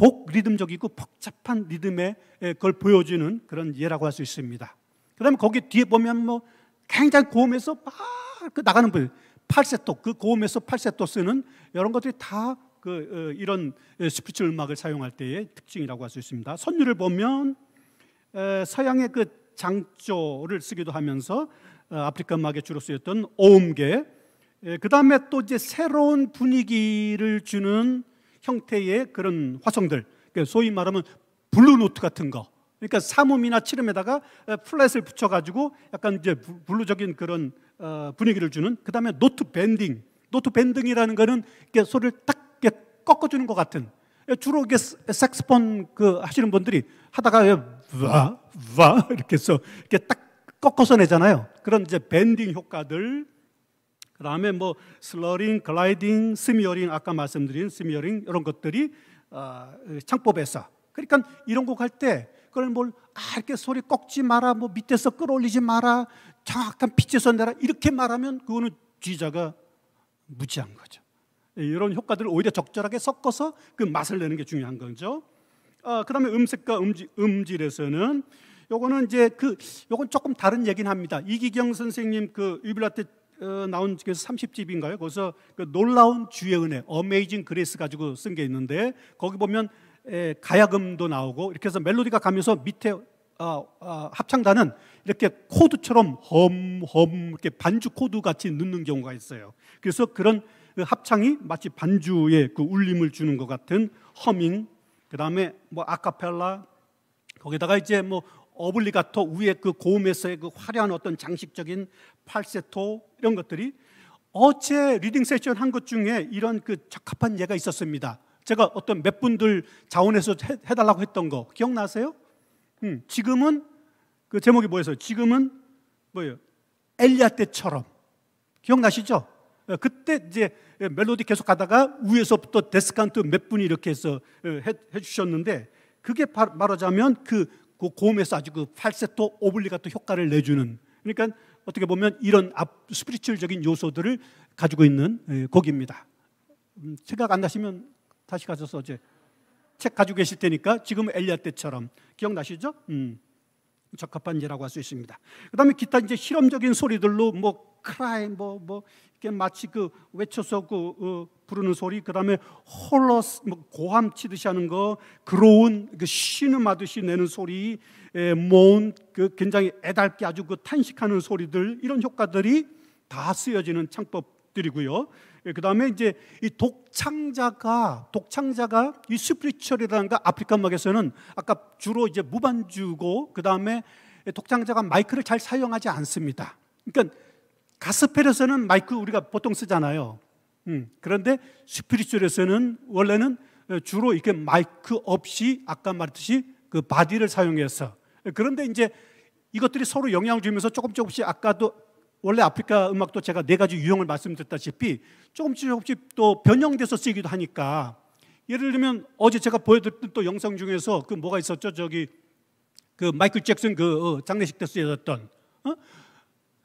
복 리듬적이고 복잡한 리듬에 그걸 보여주는 그런 예라고 할 수 있습니다. 그다음에 거기 뒤에 보면 뭐 굉장히 고음에서 막 그 나가는 분 팔세토 그 고음에서 팔세토 쓰는 이런 것들이 다그 어, 이런 어, 스피치 음악을 사용할 때의 특징이라고 할 수 있습니다. 선율을 보면 서양의 그 장조를 쓰기도 하면서 어, 아프리카 음악에 주로 쓰였던 오음계 그 다음에 또 이제 새로운 분위기를 주는 형태의 그런 화성들 그 소위 말하면 블루노트 같은 거 그러니까 삼음이나 칠음에다가 플랫을 붙여가지고 약간 이제 블루적인 그런 분위기를 주는 그 다음에 노트 밴딩 노트 밴딩이라는 거는 이렇게 소리를 딱 꺾어주는 것 같은 주로 이게 색스폰 그 하시는 분들이 하다가 와 와 이렇게 해서 이렇게 딱 꺾어서 내잖아요. 그런 이제 밴딩 효과들 그다음에 뭐 슬러링, 글라이딩, 스미어링 아까 말씀드린 스미어링 이런 것들이 어, 창법에서 그러니까 이런 곡할때 그걸 뭘 아, 이렇게 소리 꺾지 마라 뭐 밑에서 끌어올리지 마라 정확한 피치에서 내라 이렇게 말하면 그거는 지휘자가 무지한 거죠. 이런 효과들을 오히려 적절하게 섞어서 그 맛을 내는 게 중요한 거죠. 아, 그다음에 음색과 음지 음질에서는 요거는 이제 그 요건 조금 다른 얘긴 합니다. 이기경 선생님 그 유빌라테 어, 나온 그래서 30집인가요? 거기서 그 놀라운 주의 은혜, 어메이징 그레스 가지고 쓴 게 있는데 거기 보면 에, 가야금도 나오고 이렇게 해서 멜로디가 가면서 밑에 아, 아, 합창단은 이렇게 코드처럼 험 험 이렇게 반주 코드 같이 넣는 경우가 있어요. 그래서 그런 그 합창이 마치 반주의 그 울림을 주는 것 같은 허밍, 그 다음에 뭐 아카펠라, 거기다가 이제 뭐 어블리가토 위에 그 고음에서의 그 화려한 어떤 장식적인 팔세토 이런 것들이 어제 리딩 세션 한 것 중에 이런 그 적합한 예가 있었습니다. 제가 어떤 몇 분들 자원해서 해, 달라고 했던 거 기억나세요? 음, 지금은 그 제목이 뭐였어요? 지금은 뭐예요? 엘리야 때처럼 기억나시죠? 어, 그때 이제 멜로디 계속 가다가 위에서부터 데스칸트 몇 분이 이렇게 해서 어, 해, 주셨는데 그게 말하자면 그, 그, 고음에서 아주 그 팔세토 오블리가토 효과를 내주는 그러니까 어떻게 보면 이런 스피리추얼적인 요소들을 가지고 있는 예, 곡입니다. 음, 생각 안 나시면 다시 가셔서 이제 책 가지고 계실 테니까 지금 엘리아 때처럼 기억나시죠? 음. 적합한 예라고 할 수 있습니다. 그다음에 기타 이제 실험적인 소리들로 뭐 크라이 뭐뭐 뭐, 뭐 그게 마치 그 외쳐서 그 어, 부르는 소리, 그 다음에 홀로 뭐 고함 치듯이 하는 거, 그로운 그 신음하듯이 내는 소리, 에, 모은 그 굉장히 애달게 아주 그 탄식하는 소리들 이런 효과들이 다 쓰여지는 창법들이고요. 예, 그 다음에 이제 이 독창자가 독창자가 이스피리처리라는가 아프리카 음악에서는 아까 주로 이제 무반주고 그 다음에 독창자가 마이크를 잘 사용하지 않습니다. 그러니까 가스펠에서는 마이크 우리가 보통 쓰잖아요. 음, 그런데 스피리추얼에서는 원래는 어, 주로 이렇게 마이크 없이 아까 말했듯이 그 바디를 사용해서 그런데 이제 이것들이 서로 영향을 주면서 조금 조금씩 아까도 원래 아프리카 음악도 제가 네 가지 유형을 말씀드렸다시피 조금씩 조금씩 또 변형돼서 쓰이기도 하니까 예를 들면 어제 제가 보여드렸던 또 영상 중에서 그 뭐가 있었죠 저기 그 마이클 잭슨 그 어, 장례식 때쓰여졌던 어?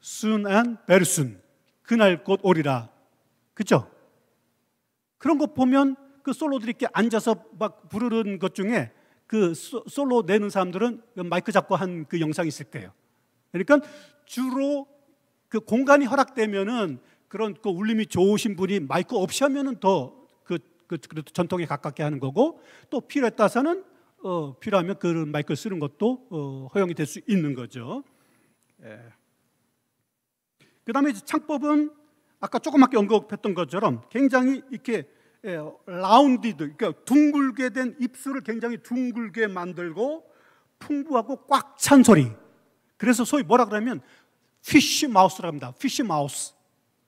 순한 베르순 그날 곧 오리라 그죠? 그런 거 보면 그 솔로들이 이렇게 앉아서 막 부르는 것 중에 그 솔로 내는 사람들은 마이크 잡고 한 그영상 있을 거예요. 그러니까 주로 그 공간이 허락되면은 그런 그 울림이 좋으신 분이 마이크 없이 하면은 더 그 그, 그래도 그 전통에 가깝게 하는 거고 또 필요에 따라서는 어, 필요하면 그 마이크 쓰는 것도 어, 허용이 될 수 있는 거죠. 예. 그 다음에 창법은 아까 조금밖에 언급했던 것처럼 굉장히 이렇게 예, 라운디드, 그러니까 둥글게 된 입술을 굉장히 둥글게 만들고 풍부하고 꽉 찬 소리. 그래서 소위 뭐라 그러면 피쉬 마우스라고 합니다. 피쉬 마우스.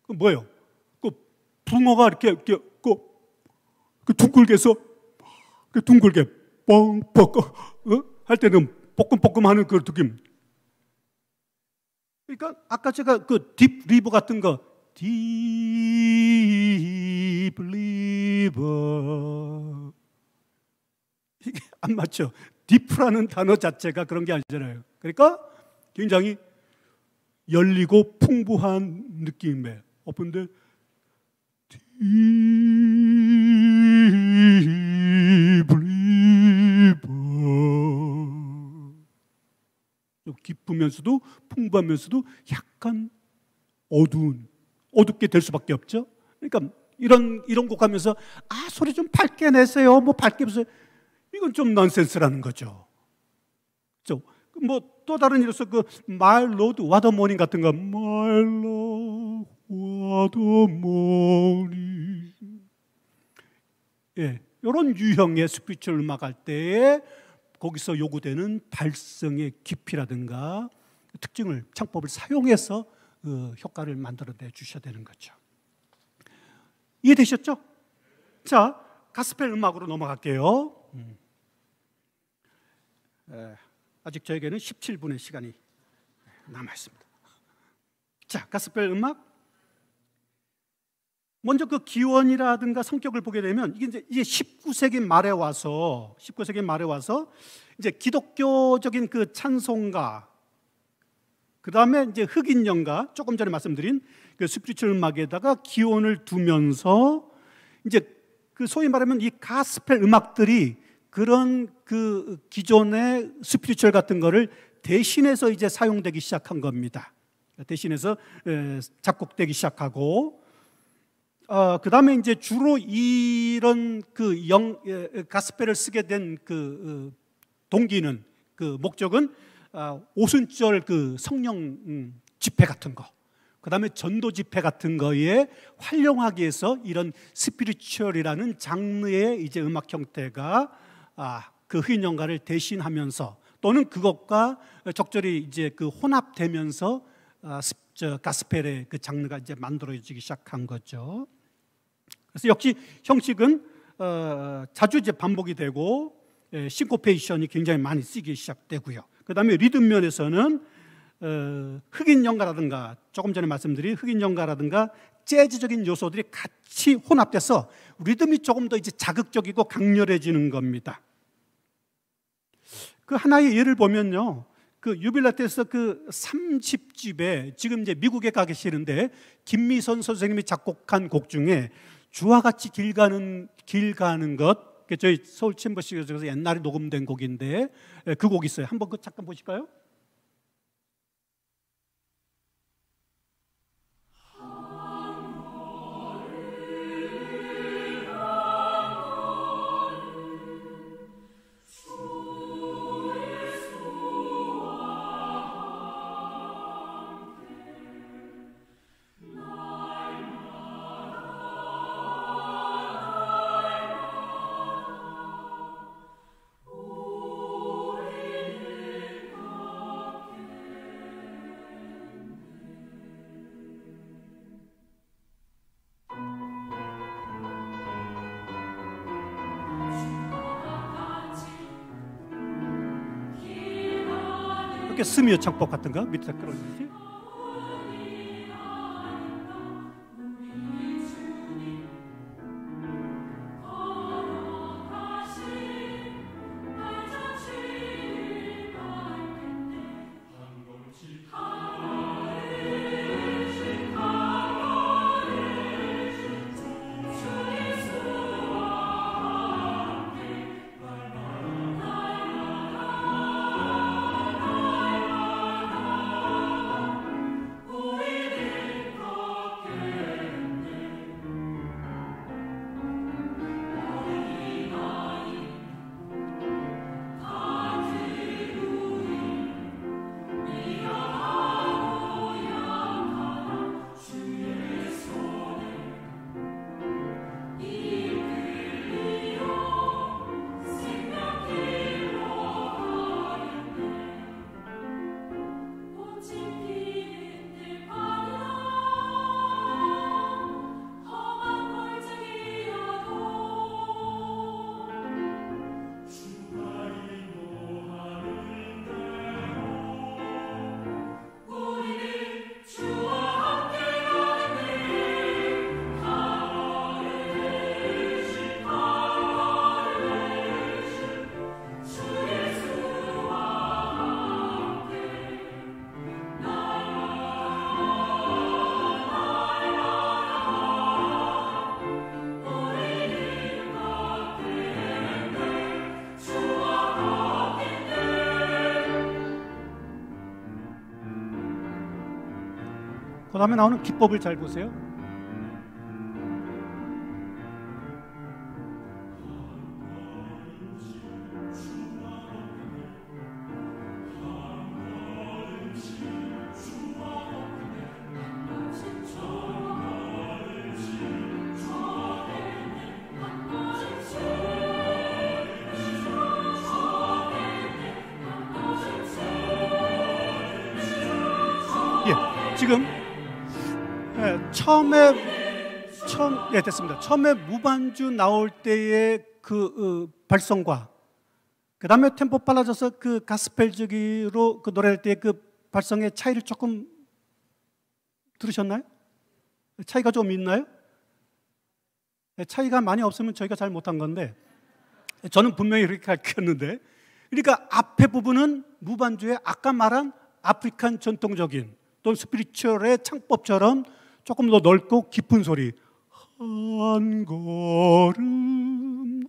그 뭐예요? 그 붕어가 이렇게 이렇게 그, 그 둥글게 해서 그 둥글게 뻥뻥 어? 할 때는 볶음볶음 하는 그 느낌. 그러니까 아까 제가 그 딥 리버 같은 거 딥 리버 이게 안 맞죠. 딥라는 단어 자체가 그런 게 아니잖아요. 그러니까 굉장히 열리고 풍부한 느낌의 어픈데 딥 기쁘면서도 풍부하면서도 약간 어두운 어둡게 될 수밖에 없죠. 그러니까 이런 이런 곡 하면서 아 소리 좀 밝게 내세요. 뭐 밝게 보세 이건 좀 넌센스라는 거죠. 그렇죠? 그 뭐또 다른 예로서 그 My Lord What a Morning 같은 거 My Lord What a Morning 예, 이런 유형의 스피처 음악 할 때에 거기서 요구되는 발성의 깊이라든가 특징을 창법을 사용해서 그 효과를 만들어내 주셔야 되는 거죠. 이해되셨죠? 자, 가스펠 음악으로 넘어갈게요. 음. 에, 아직 저에게는 17분의 시간이 남아 있습니다. 자, 가스펠 음악 먼저 그 기원이라든가 성격을 보게 되면 이게 이제 이게 19세기 말에 와서 19세기 말에 와서 이제 기독교적인 그 찬송가 그 다음에 이제 흑인 연가 조금 전에 말씀드린 그 스피리추얼 음악에다가 기원을 두면서 이제 그 소위 말하면 이 가스펠 음악들이 그런 그 기존의 스피리추얼 같은 거를 대신해서 이제 사용되기 시작한 겁니다. 대신해서 작곡되기 시작하고 어, 그 다음에 이제 주로 이런 그 영, 가스펠을 쓰게 된그 어, 동기는 그 목적은 어, 오순절 그 성령 음, 집회 같은 거, 그 다음에 전도 집회 같은 거에 활용하기 위해서 이런 스피리추얼이라는 장르의 이제 음악 형태가 아, 그 흑인 영가를 대신하면서 또는 그것과 적절히 이제 그 혼합되면서 아, 저 가스펠의 그 장르가 이제 만들어지기 시작한 거죠. 그래서 역시 형식은 어, 자주 이제 반복이 되고 예, 싱코페이션이 굉장히 많이 쓰기 시작되고요. 그 다음에 리듬 면에서는 어, 흑인 연가라든가 조금 전에 말씀드린 흑인 연가라든가 재즈적인 요소들이 같이 혼합돼서 리듬이 조금 더 이제 자극적이고 강렬해지는 겁니다. 그 하나의 예를 보면요. 그 유빌라테스 그 30집에 지금 이제 미국에 가 계시는데 김미선 선생님이 작곡한 곡 중에 주와 같이 길 가는 길 가는 것. 그 저희 서울 챔버식에서 옛날에 녹음된 곡인데 예, 그곡 있어요. 한번 그 잠깐 보실까요? 어떻게 스미오 창법 같은 거 밑에 끌어올리지? 그 다음에 나오는 기법을 잘 보세요. 됐습니다. 처음에 무반주 나올 때의 그 어, 발성과 그 다음에 템포 빨라져서 그 가스펠적으로 그 노래할 때의그 발성의 차이를 조금 들으셨나요? 차이가 좀 있나요? 네, 차이가 많이 없으면 저희가 잘 못한 건데 저는 분명히 이렇게 가르쳤는데 그러니까 앞에 부분은 무반주에 아까 말한 아프리칸 전통적인 또는 스피리추얼의 창법처럼 조금 더 넓고 깊은 소리 한 걸음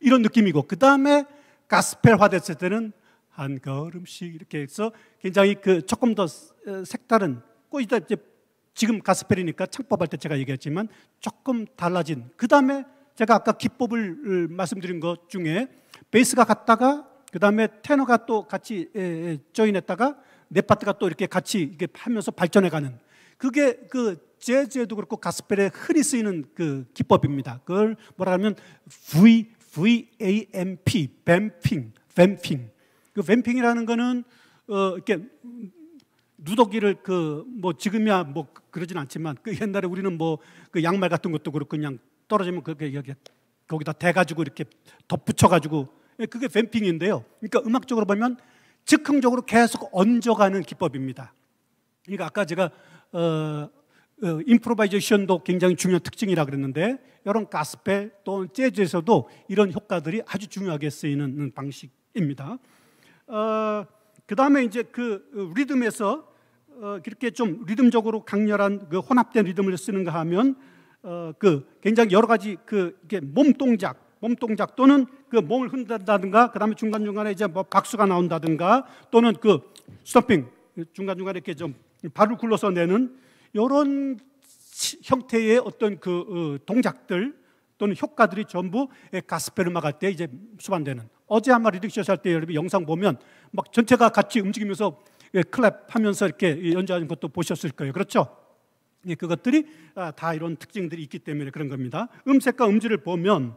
이런 느낌이고 그 다음에 가스펠화 됐을 때는 한 걸음씩 이렇게 해서 굉장히 그 조금 더 어, 색다른 꼬이 이제 지금 가스펠이니까 창법할 때 제가 얘기했지만 조금 달라진 그 다음에 제가 아까 기법을 말씀드린 것 중에 베이스가 갔다가 그 다음에 테너가 또 같이 조인했다가 네 파트가 또 이렇게 같이 이게 하면서 발전해가는 그게 그 재즈에도 그렇고 가스펠에 흔히 쓰이는 그 기법입니다. 그걸 뭐라 하면 V V A M P 뱀핑 뱀핑 그 뱀핑이라는 거는 어, 이렇게 누더기를 그 뭐 지금이야 뭐 그러진 않지만 그 옛날에 우리는 뭐 그 양말 같은 것도 그렇고 그냥 떨어지면 그게 여기 거기다 대가지고 이렇게 덧붙여가지고 예, 그게 뱀핑인데요. 그러니까 음악적으로 보면 즉흥적으로 계속 얹어가는 기법입니다. 그러니까 아까 제가 어, 인프로바이제이션도 어, 굉장히 중요한 특징이라 그랬는데 이런 가스펠 또는 재즈에서도 이런 효과들이 아주 중요하게 쓰이는 방식입니다. 어, 그 다음에 이제 그 리듬에서 어, 이렇게 좀 리듬적으로 강렬한 그 혼합된 리듬을 쓰는가 하면 어, 그 굉장히 여러 가지 그 이게 몸 동작 몸 동작 또는 그 몸을 흔든다든가 그다음에 중간 중간에 이제 뭐 박수가 나온다든가 또는 그 스토핑 중간 중간에 이렇게 좀 발을 굴러서 내는 이런 형태의 어떤 그 어, 동작들 또는 효과들이 전부 예, 가스펠르마가때 이제 수반되는 어제 한마 리딕셔스 할때 여러분 영상 보면 막 전체가 같이 움직이면서 예, 클랩하면서 이렇게 연주하는 것도 보셨을 거예요. 그렇죠? 예, 그것들이 아, 다 이런 특징들이 있기 때문에 그런 겁니다. 음색과 음질을 보면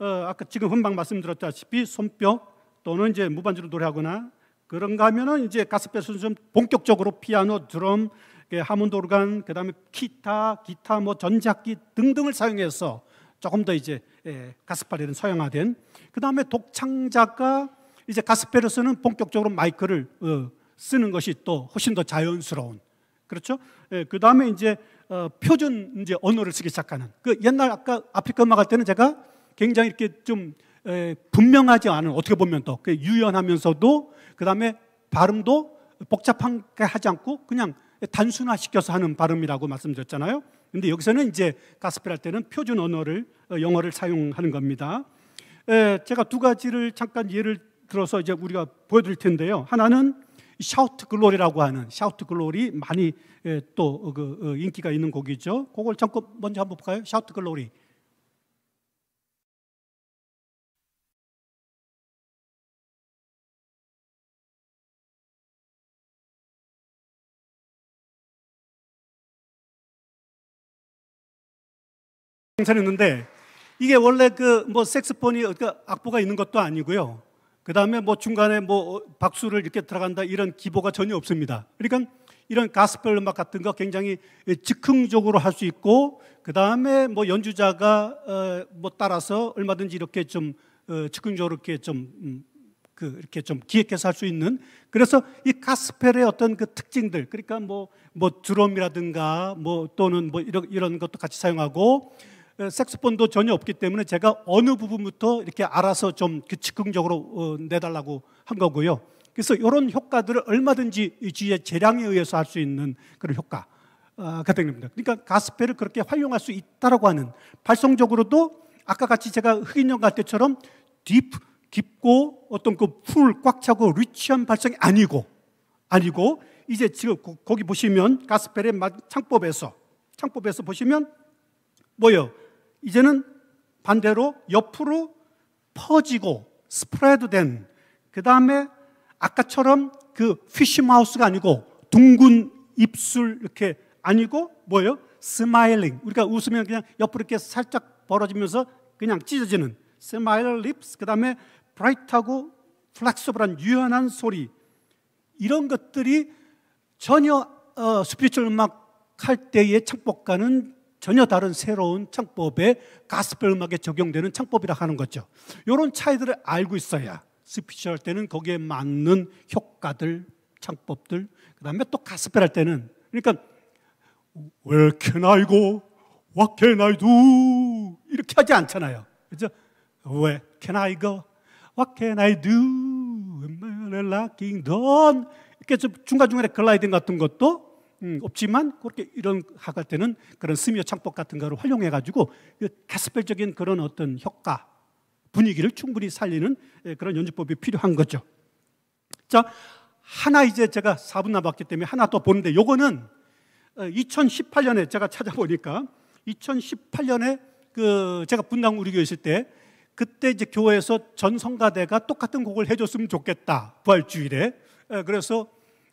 어, 아까 지금 금방 말씀드렸다시피 손뼉 또는 이제 무반주로 노래하거나 그런가 하면은 이제 가스펠 선수는 본격적으로 피아노, 드럼, 하문도르간 그다음에 기타 기타 뭐 전작기 등등을 사용해서 조금 더 이제 예, 가스파에는 서양화된 그다음에 독창자가 이제 가스펠에서는 본격적으로 마이크를 어, 쓰는 것이 또 훨씬 더 자연스러운 그렇죠? 예, 그다음에 이제 어, 표준 이제 언어를 쓰기 시작하는 그 옛날 아까 아프리카 음악 할 때는 제가 굉장히 이렇게 좀 예, 분명하지 않은 어떻게 보면 또그 유연하면서도 그다음에 발음도 복잡하게 하지 않고 그냥 단순화시켜서 하는 발음이라고 말씀드렸잖아요. 근데 여기서는 이제 가스펠 할 때는 표준 언어를 어, 영어를 사용하는 겁니다. 제가 두 가지를 잠깐 예를 들어서 이제 우리가 보여드릴 텐데요. 하나는 샤우트 글로리라고 하는 샤우트 글로리 많이 또 어, 그, 어, 인기가 있는 곡이죠. 그걸 잠깐 먼저 한번 볼까요? 샤우트 글로리. 차렸는데 이게 원래 그 뭐 색스폰이 악보가 있는 것도 아니고요. 그 다음에 뭐 중간에 뭐 박수를 이렇게 들어간다 이런 기보가 전혀 없습니다. 그러니까 이런 가스펠 음악 같은 거 굉장히 즉흥적으로 할 수 있고 그 다음에 뭐 연주자가 어 뭐 따라서 얼마든지 이렇게 좀 어, 즉흥적으로 이렇게 좀그 음, 이렇게 좀 기획해서 할 수 있는 그래서 이 가스펠의 어떤 그 특징들 그러니까 뭐뭐 뭐 드럼이라든가 뭐 또는 뭐 이런 이런 것도 같이 사용하고 색소폰도 전혀 없기 때문에 제가 어느 부분부터 이렇게 알아서 좀 그 즉흥적으로 어, 내달라고 한 거고요. 그래서 이런 효과들을 얼마든지 주의 재량에 의해서 할 수 있는 그런 효과가 됩니다. 아, 그러니까 가스펠을 그렇게 활용할 수 있다라고 하는 발성적으로도 아까 같이 제가 흑인형 갈 때처럼 딥 깊고 어떤 그 풀 꽉 차고 리치한 발성이 아니고 아니고 이제 지금 거기 보시면 가스펠의 창법에서 창법에서 보시면 뭐요? 이제는 반대로 옆으로 퍼지고 스프레드 된, 그 다음에 아까처럼 그 피쉬마우스가 아니고 둥근 입술 이렇게 아니고 뭐예요? 스마일링. 우리가 웃으면 그냥 옆으로 이렇게 살짝 벌어지면서 그냥 찢어지는 스마일 립스, 그 다음에 브라이트하고 플렉서블한 유연한 소리. 이런 것들이 전혀 어, 스피리 음악 할 때의 창법과는 전혀 다른 새로운 창법에 가스펠 음악에 적용되는 창법이라 하는 거죠. 이런 차이들을 알고 있어야 스피치 할 때는 거기에 맞는 효과들, 창법들, 그 다음에 또 가스펠 할 때는 그러니까 Where can I go? What can I do? 이렇게 하지 않잖아요. 그죠? Where can I go? What can I do? Am I locking down? 이렇게 좀 중간중간에 글라이딩 같은 것도 음, 없지만 그렇게 이런 학할 때는 그런 스미어 창법 같은 거를 활용해 가지고 그 가스펠적인 그런 어떤 효과 분위기를 충분히 살리는 예, 그런 연주법이 필요한 거죠. 자, 하나 이제 제가 4분 남았기 때문에 하나 더 보는데 요거는 2018년에 어, 제가 찾아보니까 2018년에 그 제가 분당 우리 교회 있을 때 그때 이제 교회에서 전 성가대가 똑같은 곡을 해줬으면 좋겠다 부활주일에 예, 그래서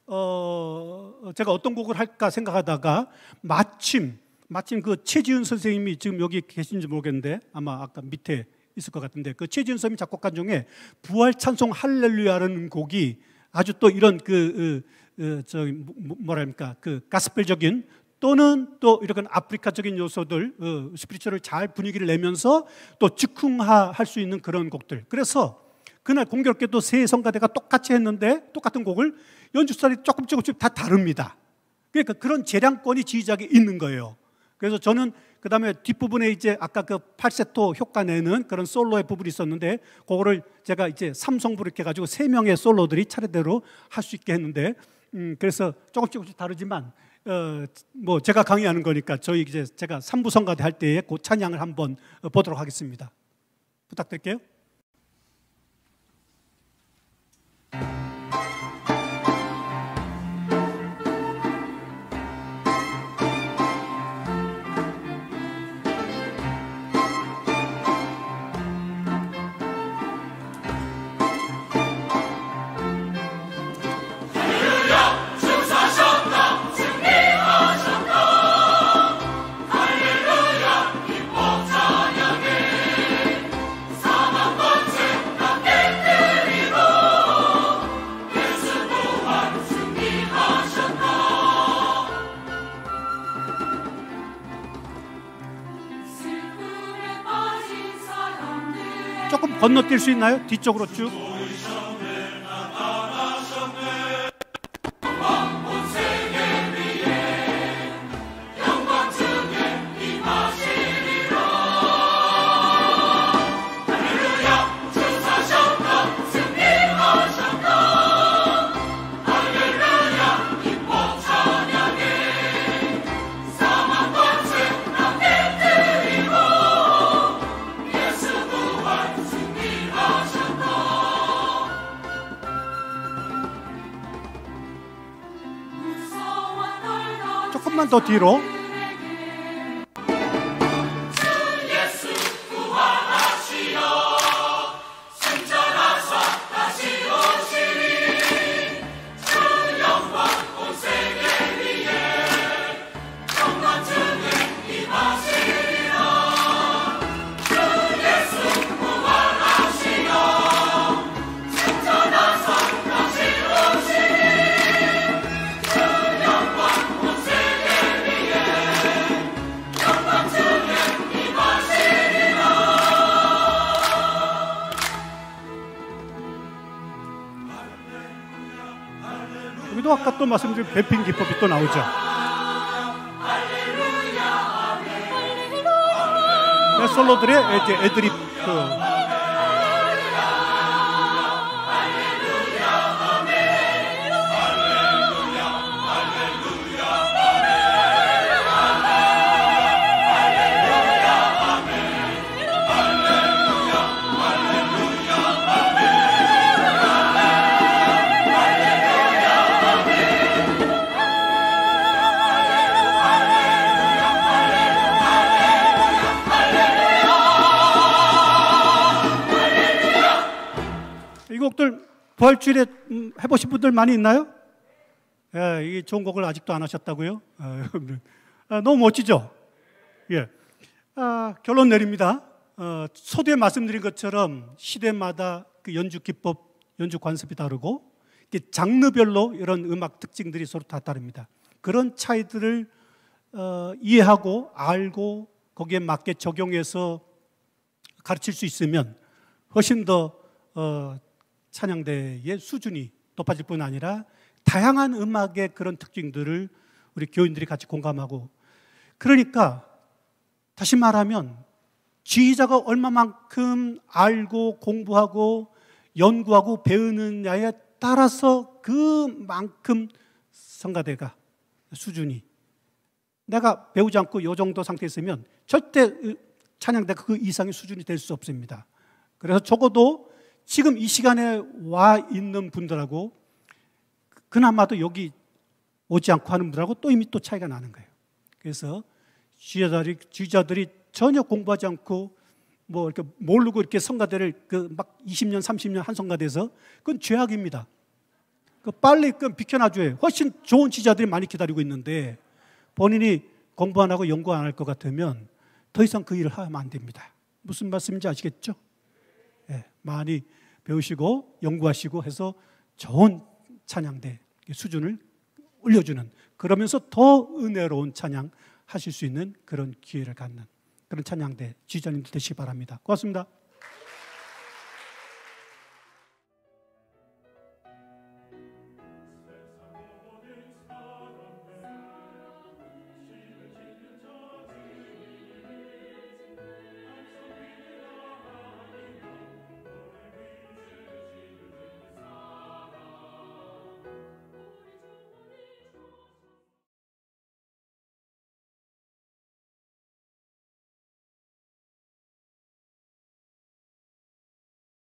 어, 제가 어떤 곡을 할까 생각하다가 마침 마침 그 최지훈 선생님이 지금 여기 계신지 모르겠는데 아마 아까 밑에 있을 것 같은데 그 최지훈 선생님 작곡가 중에 부활 찬송 할렐루야라는 곡이 아주 또 이런 그, 그, 저 뭐랄까 그 가스펠적인 또는 또 이런 렇 아프리카적인 요소들 어, 스피리처를 잘 분위기를 내면서 또 즉흥화할 수 있는 그런 곡들 그래서 그날 공교롭게도 세 성가대가 똑같이 했는데 똑같은 곡을 연주스타일이 조금 조금씩 다 다릅니다. 그러니까 그런 재량권이 지휘자에게 있는 거예요. 그래서 저는 그 다음에 뒷부분에 이제 아까 그 팔세토 효과 내는 그런 솔로의 부분이 있었는데 그거를 제가 이제 삼성부를 이 가지고 세 명의 솔로들이 차례대로 할 수 있게 했는데 음 그래서 조금 조금씩 다르지만 어뭐 제가 강의하는 거니까 저희 이제 제가 삼부 성가대 할 때에 그 찬양을 한번 어, 보도록 하겠습니다. 부탁드릴게요. 건너뛸 수 있나요? 뒤쪽으로 쭉. 조금만 더 뒤로 말씀드린 베핀 기법이 또 나오죠. 네, 솔로들의 애드립 그 부활주일에 음, 해보신 분들 많이 있나요? 예, 이 종곡을 아직도 안 하셨다고요? 아, 아, 너무 멋지죠? 예. 아, 결론 내립니다. 어, 서두에 말씀드린 것처럼 시대마다 그 연주 기법, 연주 관습이 다르고 장르별로 이런 음악 특징들이 서로 다 다릅니다. 그런 차이들을 어, 이해하고 알고 거기에 맞게 적용해서 가르칠 수 있으면 훨씬 더 어, 찬양대의 수준이 높아질 뿐 아니라 다양한 음악의 그런 특징들을 우리 교인들이 같이 공감하고 그러니까 다시 말하면 지휘자가 얼마만큼 알고 공부하고 연구하고 배우느냐에 따라서 그만큼 성가대가 수준이 내가 배우지 않고 요 정도 상태에 있으면 절대 찬양대 그 이상의 수준이 될 수 없습니다. 그래서 적어도 지금 이 시간에 와 있는 분들하고 그나마도 여기 오지 않고 하는 분들하고 또 이미 또 차이가 나는 거예요. 그래서 지자들이 주자들이 전혀 공부하지 않고 뭐 이렇게 모르고 이렇게 성가대를 그 막 20년, 30년 한 성가대에서 그건 죄악입니다. 그 빨리 그 비켜놔줘요. 훨씬 좋은 지자들이 많이 기다리고 있는데 본인이 공부 안 하고 연구 안 할 것 같으면 더 이상 그 일을 하면 안 됩니다. 무슨 말씀인지 아시겠죠? 예, 많이 배우시고 연구하시고 해서 좋은 찬양대 수준을 올려주는 그러면서 더 은혜로운 찬양 하실 수 있는 그런 기회를 갖는 그런 찬양대 지지자님 되시기 바랍니다. 고맙습니다.